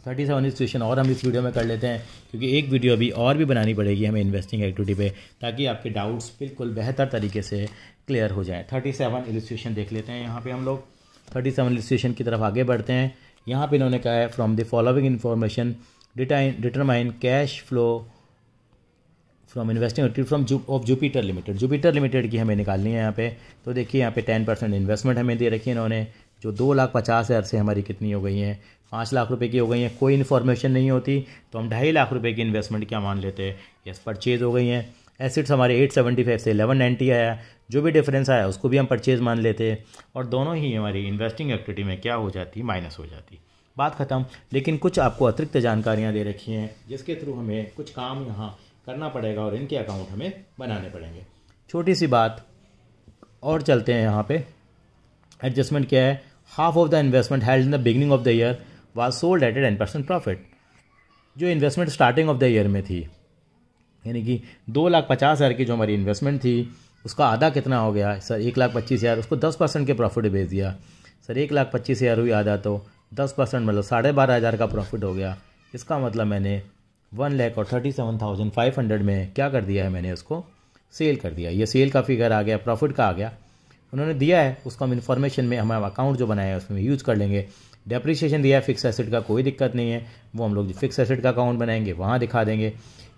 थर्टी सेवन सिचुएशन और हम इस वीडियो में कर लेते हैं क्योंकि एक वीडियो अभी और भी बनानी पड़ेगी हमें इन्वेस्टिंग एक्टिविटी पे ताकि आपके डाउट्स बिल्कुल बेहतर तरीके से क्लियर हो जाए थर्टी सेवन इलिस्ट्रेशन देख लेते हैं यहाँ पे हम लोग थर्टी सेवन इलिस्ट्रेशन की तरफ आगे बढ़ते हैं यहाँ पर इन्होंने कहा है from the following information determine cash flow from investing active from of Jupiter Limited Jupiter Limited की हमें निकालनी है यहाँ पे तो देखिए यहाँ पे टेन परसेंट इन्वेस्टमेंट हमें दे रखी है इन्होंने जो दो लाख पचास हज़ार से हमारी कितनी हो गई हैं पाँच लाख रुपए की हो गई हैं कोई इन्फॉर्मेशन नहीं होती तो हम ढाई लाख रुपए की इन्वेस्टमेंट क्या मान लेते हैं यस परचेज़ हो गई हैं एसिड्स हमारे एट सेवेंटी फाइव से एलेवन नाइन्टी आया जो भी डिफरेंस आया उसको भी हम परचेज़ मान लेते हैं और दोनों ही हमारी इन्वेस्टिंग एक्टिविटी में क्या हो जाती माइनस हो जाती बात ख़त्म लेकिन कुछ आपको अतिरिक्त जानकारियाँ दे रखी हैं जिसके थ्रू हमें कुछ काम यहाँ करना पड़ेगा और इनके अकाउंट हमें बनाने पड़ेंगे छोटी सी बात और चलते हैं यहाँ पे एडजस्टमेंट क्या है half of the investment held in the beginning of the year was sold at a ten percent profit जो investment starting of the year में थी यानी कि दो लाख पचास हज़ार की जो हमारी इन्वेस्टमेंट थी उसका आधा कितना हो गया सर एक लाख पच्चीस हज़ार उसको दस परसेंट के प्रॉफिट भेज दिया सर एक लाख पच्चीस हज़ार हुई आधा तो दस परसेंट मतलब साढ़े बारह हज़ार का प्रॉफिट हो गया इसका मतलब मैंने वन लैख और thirty seven thousand five hundred में क्या कर दिया है मैंने उसको सेल कर दिया ये सेल का फिगर आ गया प्रॉफिट का आ गया उन्होंने दिया है उसको हम इन्फॉर्मेशन में हमारा अकाउंट जो बनाया है उसमें यूज़ कर लेंगे डेप्रिसिएशन दिया है फिक्स एसेट का कोई दिक्कत नहीं है वो हम लोग फिक्स एसेट का अकाउंट बनाएंगे वहाँ दिखा देंगे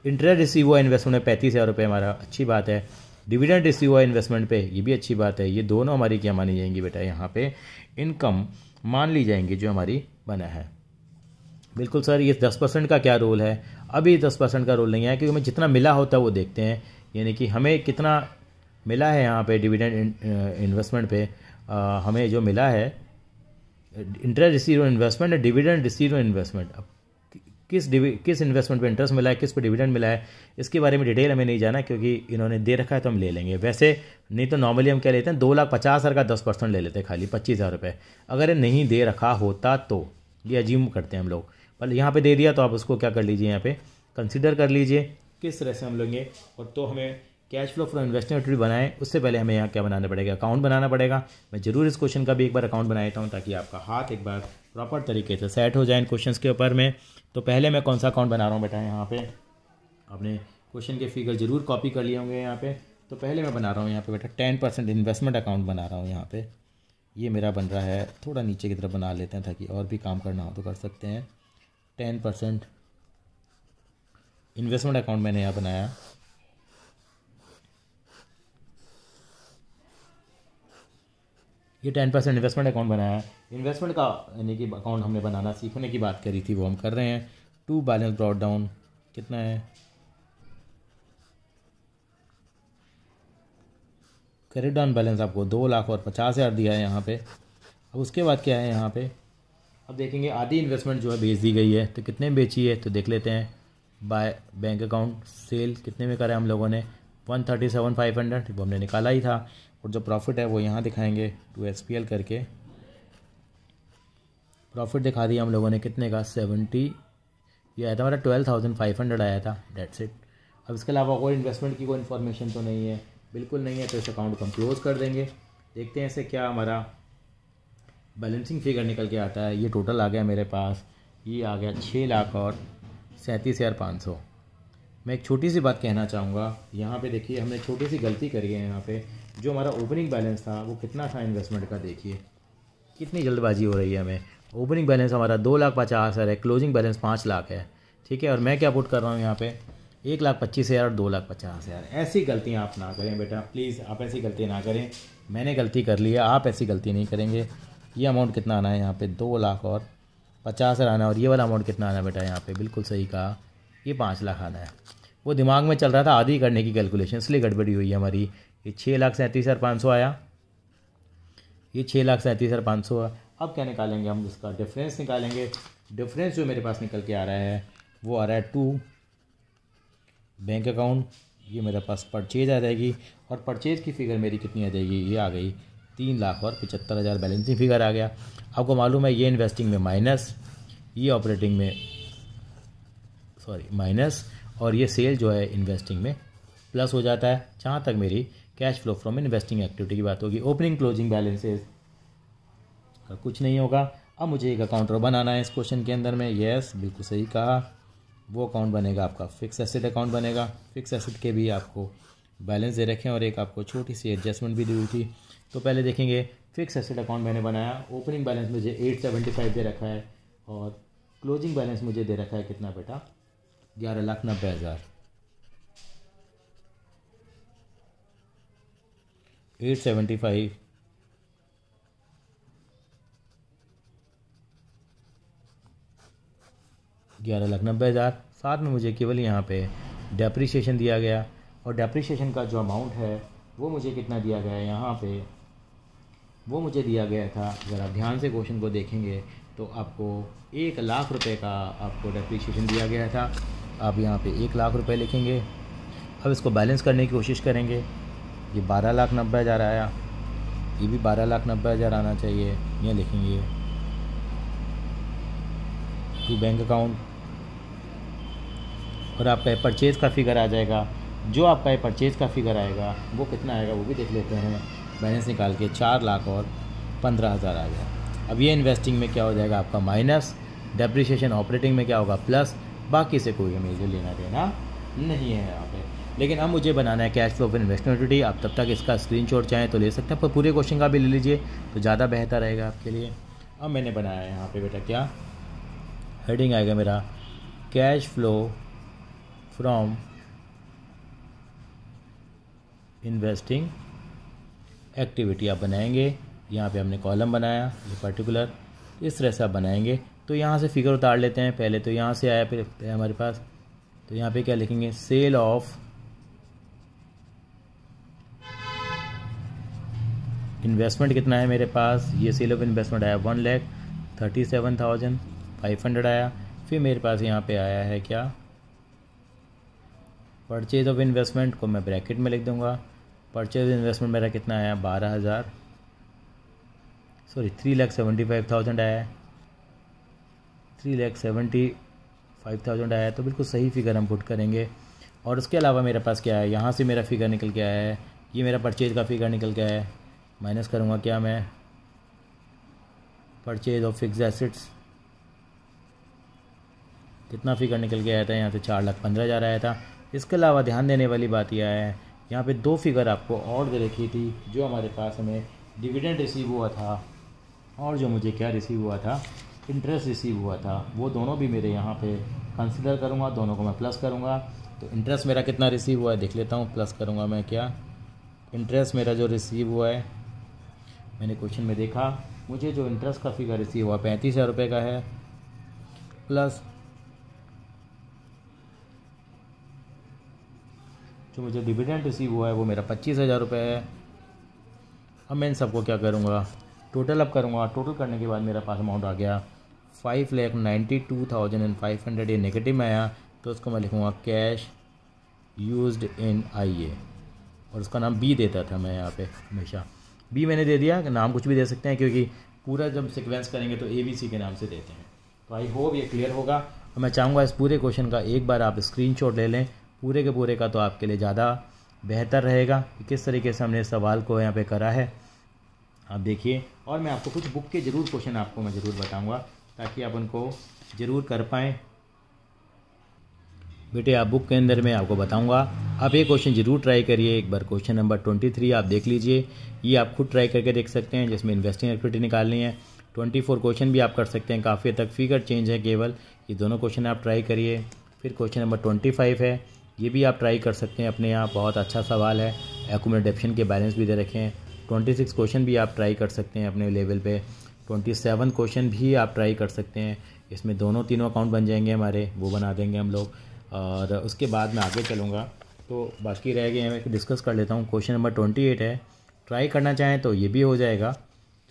इंटरेस्ट रिसीव हुआ इन्वेस्टमेंट में पैंतीस हज़ार रुपये हमारा अच्छी बात है डिविडेंड रिसीव हुआ इन्वेस्टमेंट पे ये भी अच्छी बात है ये दोनों हमारी क्या मानी जाएंगी बेटा यहाँ पे इनकम मान ली जाएंगी जो हमारी बना है बिल्कुल सर ये दस परसेंट का क्या रोल है अभी दस परसेंट का रोल नहीं है क्योंकि हमें जितना मिला होता है वो देखते हैं यानी कि हमें कितना मिला है यहाँ पे डिविडेंड इन्वेस्टमेंट uh, पे आ, uh, हमें जो मिला है interest receive investment and dividend receive investment अब किस किस इन्वेस्टमेंट पे इंटरेस्ट मिला है किस पे डिविडेंड मिला है इसके बारे में डिटेल हमें नहीं जाना क्योंकि इन्होंने दे रखा है तो हम ले लेंगे वैसे नहीं तो नॉर्मली हम क्या लेते हैं दो लाख पचास हज़ार का दस परसेंट ले लेते हैं खाली पच्चीस हज़ार रुपये अगर ये नहीं दे रखा होता तो ये अजीम करते हैं हम लोग पर यहाँ पर दे दिया तो आप उसको क्या कर लीजिए यहाँ पर कंसिडर कर लीजिए किस तरह से हम लेंगे और तो हमें cash flow from investing activity बनाएं उससे पहले हमें यहाँ क्या बनाना पड़ेगा अकाउंट बनाना पड़ेगा मैं जरूर इस क्वेश्चन का भी एक बार अकाउंट बना देता हूँ ताकि आपका हाथ एक बार प्रॉपर तरीके से सेट हो जाए इन क्वेश्चन के ऊपर में तो पहले मैं कौन सा अकाउंट बना रहा हूँ बेटा यहाँ पर आपने क्वेश्चन के फिगर जरूर कॉपी कर लिए होंगे यहाँ पर तो पहले मैं बना रहा हूँ यहाँ पर बेटा टेन परसेंट इन्वेस्टमेंट अकाउंट बना रहा हूँ यहाँ पर ये मेरा बन रहा है थोड़ा नीचे की तरफ बना लेते हैं ताकि और भी काम करना हो तो कर सकते हैं टेन परसेंट इन्वेस्टमेंट अकाउंट मैंने यहाँ बनाया ये टेन परसेंट इन्वेस्टमेंट अकाउंट बनाया है इन्वेस्टमेंट का यानी कि अकाउंट हमने बनाना सीखने की बात करी थी वो हम कर रहे हैं टू बैलेंस ब्रॉड डाउन कितना है क्रेडिट डाउन बैलेंस आपको दो लाख और पचास हज़ार दिया है यहाँ पे अब उसके बाद क्या है यहाँ पे अब देखेंगे आधी इन्वेस्टमेंट जो है बेच दी गई है तो कितने में बेची है तो देख लेते हैं बाय बैंक अकाउंट सेल कितने में करा है हम लोगों ने one thirty seven five hundred वो हमने निकाला ही था और जो प्रॉफिट है वो यहाँ दिखाएंगे टू एस पी एल करके प्रॉफिट दिखा दिया हम लोगों ने कितने का सेवेंटी ये आया था हमारा ट्वेल्व थाउजेंड फाइव हंड्रेड आया था डेट्स इट अब इसके अलावा कोई इन्वेस्टमेंट की कोई इन्फॉर्मेशन तो नहीं है बिल्कुल नहीं है तो इस अकाउंट को हम क्लोज़ कर देंगे देखते हैं इसे क्या हमारा बैलेंसिंग फिगर निकल के आता है ये टोटल आ गया मेरे पास ये आ गया छः लाख और सैंतीस हज़ार पाँच सौ मैं एक छोटी सी बात कहना चाहूँगा यहाँ पे देखिए हमने छोटी सी गलती करी है यहाँ पे जो हमारा ओपनिंग बैलेंस था वो कितना था इन्वेस्टमेंट का देखिए कितनी जल्दबाजी हो रही है हमें ओपनिंग बैलेंस हमारा दो लाख पचास हज़ार है क्लोजिंग बैलेंस पाँच लाख है ठीक है और मैं क्या पुट कर रहा हूँ यहाँ पे एक लाख पच्चीस हज़ार और दो लाख पचास हज़ार ऐसी गलतियाँ आप ना करें बेटा प्लीज़ आप ऐसी गलती ना करें मैंने गलती कर ली है आप ऐसी गलती नहीं करेंगे ये अमाउंट कितना आना है यहाँ पे दो लाख और पचास हज़ार आना है और ये वाला अमाउंट कितना आना है बेटा यहाँ पे बिल्कुल सही कहा ये पाँच लाख आना है वो दिमाग में चल रहा था आधी करने की कैलकुलेशन इसलिए गड़बड़ी हुई हमारी ये छः लाख सैंतीस हज़ार पाँच सौ आया ये छः लाख सैंतीस हज़ार पाँच सौ अब क्या निकालेंगे हम इसका डिफरेंस निकालेंगे डिफरेंस जो मेरे पास निकल के आ रहा है वो आ रहा है टू बैंक अकाउंट ये मेरे पास परचेज आ जाएगी और परचेज़ की फ़िगर मेरी कितनी आ जाएगी ये आ गई तीन लाख और पचहत्तर हज़ार बैलेंसिंग फिगर आ गया आपको मालूम है ये इन्वेस्टिंग में माइनस ये ऑपरेटिंग में सॉरी माइनस और ये सेल जो है इन्वेस्टिंग में प्लस हो जाता है जहाँ तक मेरी cash flow from investing activity की बात होगी ओपनिंग क्लोजिंग बैलेंसेज कुछ नहीं होगा अब मुझे एक अकाउंट और बनाना है इस क्वेश्चन के अंदर में येस बिल्कुल सही कहा वो अकाउंट बनेगा आपका फिक्स एसेट अकाउंट बनेगा फिक्स एसेट के भी आपको बैलेंस दे रखे और एक आपको छोटी सी एडजस्टमेंट भी दी हुई थी तो पहले देखेंगे फिक्स एसेट अकाउंट मैंने बनाया ओपनिंग बैलेंस मुझे एट सेवेंटी फाइव दे रखा है और क्लोजिंग बैलेंस मुझे दे रखा है कितना बेटा ग्यारह लाख नब्बे हज़ार एट सेवेंटी फाइव ग्यारह लाख नब्बे हज़ार साथ में मुझे केवल यहाँ पे डेप्रिसिएशन दिया गया और डेप्रिसिएशन का जो अमाउंट है वो मुझे कितना दिया गया है यहाँ पे वो मुझे दिया गया था अगर आप ध्यान से क्वेश्चन को देखेंगे तो आपको एक लाख रुपए का आपको डेप्रिसिएशन दिया गया था आप यहाँ पे एक लाख रुपए लिखेंगे अब इसको बैलेंस करने की कोशिश करेंगे ये बारह लाख नब्बे हज़ार आया ये भी बारह लाख नब्बे हज़ार आना चाहिए यहाँ लिखेंगे टू बैंक अकाउंट और आपका परचेज़ का फिगर आ जाएगा जो आपका ये परचेज़ का फिगर आएगा वो कितना आएगा वो भी देख लेते हैं बैलेंस निकाल के चार लाख और पंद्रह हज़ार आ गया अब ये इन्वेस्टिंग में क्या हो जाएगा आपका माइनस डेप्रिसिएशन ऑपरेटिंग में क्या होगा प्लस बाकी से कोई हमें लेना देना नहीं है यहाँ पे लेकिन अब मुझे बनाना है कैश फ्लो ऑफ इन्वेस्टमेंट आप तब तक इसका स्क्रीन शॉट चाहें तो ले सकते हैं पर पूरे क्वेश्चन का भी ले लीजिए तो ज़्यादा बेहतर रहेगा आपके लिए अब मैंने बनाया है यहाँ पे बेटा क्या हेडिंग आएगा मेरा cash flow from investing activity आप बनाएंगे यहाँ पे हमने कॉलम बनाया ये पर्टिकुलर इस तरह से आप बनाएंगे तो यहाँ से फिगर उतार लेते हैं पहले तो यहाँ से आया फिर हमारे पास तो यहाँ पे क्या लिखेंगे सेल ऑफ़ इन्वेस्टमेंट कितना है मेरे पास ये सेल ऑफ इन्वेस्टमेंट आया one lakh thirty seven thousand five hundred आया फिर मेरे पास यहाँ पे आया है क्या परचेज ऑफ इन्वेस्टमेंट को मैं ब्रैकेट में लिख दूँगा परचेज इन्वेस्टमेंट मेरा कितना आया बारह हज़ार sorry three lakh seventy five thousand आया है three lakh seventy five thousand आया है तो बिल्कुल सही फिगर हम पुट करेंगे और उसके अलावा मेरे पास क्या है यहाँ से मेरा फिगर निकल के आया है ये मेरा परचेज का फिगर निकल के आया है माइनस करूँगा क्या मैं परचेज ऑफ फिक्स एसिड्स कितना फिगर निकल के आया था यहाँ से चार लाख पंद्रह हज़ार आया था इसके अलावा ध्यान देने वाली बात यह है यहाँ पे दो फिगर आपको और दे रखी थी जो हमारे पास हमें डिविडेंड रिसीव हुआ था और जो मुझे क्या रिसीव हुआ था इंटरेस्ट रिसीव हुआ था वो दोनों भी मेरे यहाँ पे कंसिडर करूँगा दोनों को मैं प्लस करूँगा तो इंटरेस्ट मेरा कितना रिसीव हुआ है देख लेता हूँ प्लस करूँगा मैं क्या इंटरेस्ट मेरा जो रिसीव हुआ है मैंने क्वेश्चन में देखा मुझे जो इंटरेस्ट का फिगर रिसीव हुआ पैंतीस हज़ार रुपये का है प्लस जो मुझे डिविडेंड रिसीव हुआ है वो मेरा पच्चीस हज़ार रुपये है अब मैं इन सबको क्या करूँगा टोटल अप करूँगा टोटल करने के बाद मेरा पास अमाउंट आ गया five lakh ninety two thousand and five hundred ये नेगेटिव में आया तो उसको मैं लिखूँगा कैश यूज्ड इन आई ए और उसका नाम बी देता था मैं यहाँ पे हमेशा बी मैंने दे दिया नाम कुछ भी दे सकते हैं क्योंकि पूरा जब सिक्वेंस करेंगे तो ए बी सी के नाम से देते हैं तो आई होप ये क्लियर होगा और मैं चाहूँगा इस पूरे क्वेश्चन का एक बार आप शॉट ले लें पूरे के पूरे का तो आपके लिए ज़्यादा बेहतर रहेगा कि किस तरीके से हमने सवाल को यहाँ पे करा है आप देखिए और मैं आपको कुछ बुक के ज़रूर क्वेश्चन आपको मैं ज़रूर बताऊँगा ताकि आप उनको ज़रूर कर पाएँ बेटे आप बुक के अंदर मैं आपको बताऊंगा आप ये क्वेश्चन जरूर ट्राई करिए एक बार क्वेश्चन नंबर ट्वेंटी थ्री आप देख लीजिए ये आप खुद ट्राई करके देख सकते हैं जिसमें इन्वेस्टिंग एक्टिविटी निकालनी है ट्वेंटी फोर क्वेश्चन भी आप कर सकते हैं काफ़ी तक फिगर चेंज है केवल ये दोनों क्वेश्चन आप ट्राई करिए फिर क्वेश्चन नंबर ट्वेंटी फाइव है ये भी आप ट्राई कर सकते हैं अपने यहाँ बहुत अच्छा सवाल है एकोमोडेप्शन के बैलेंस भी दे रखे हैं ट्वेंटी सिक्स क्वेश्चन भी आप ट्राई कर सकते हैं अपने लेवल पे ट्वेंटी सेवन क्वेश्चन भी आप ट्राई कर सकते हैं इसमें दोनों तीनों अकाउंट बन जाएंगे हमारे वो बना देंगे हम लोग और उसके बाद मैं आगे चलूँगा तो बाकी रह गए मैं डिस्कस कर लेता हूँ क्वेश्चन नंबर ट्वेंटी एट है ट्राई करना चाहें तो ये भी हो जाएगा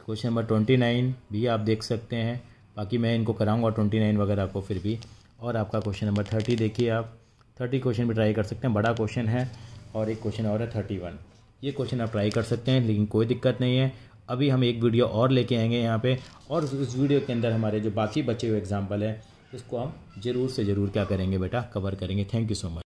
क्वेश्चन नंबर ट्वेंटी नाइन भी आप देख सकते हैं बाकी मैं इनको कराऊँगा ट्वेंटी नाइन वगैरह को फिर भी और आपका क्वेश्चन नंबर थर्टी देखिए आप थर्टी क्वेश्चन भी ट्राई कर सकते हैं बड़ा क्वेश्चन है और एक क्वेश्चन और है थर्टी वन ये क्वेश्चन आप ट्राई कर सकते हैं लेकिन कोई दिक्कत नहीं है अभी हम एक वीडियो और लेके आएंगे यहाँ पर और उस वीडियो के अंदर हमारे जो बाकी बचे हुए एग्जाम्पल हैं इसको हम ज़रूर से ज़रूर क्या करेंगे बेटा कवर करेंगे थैंक यू सो मच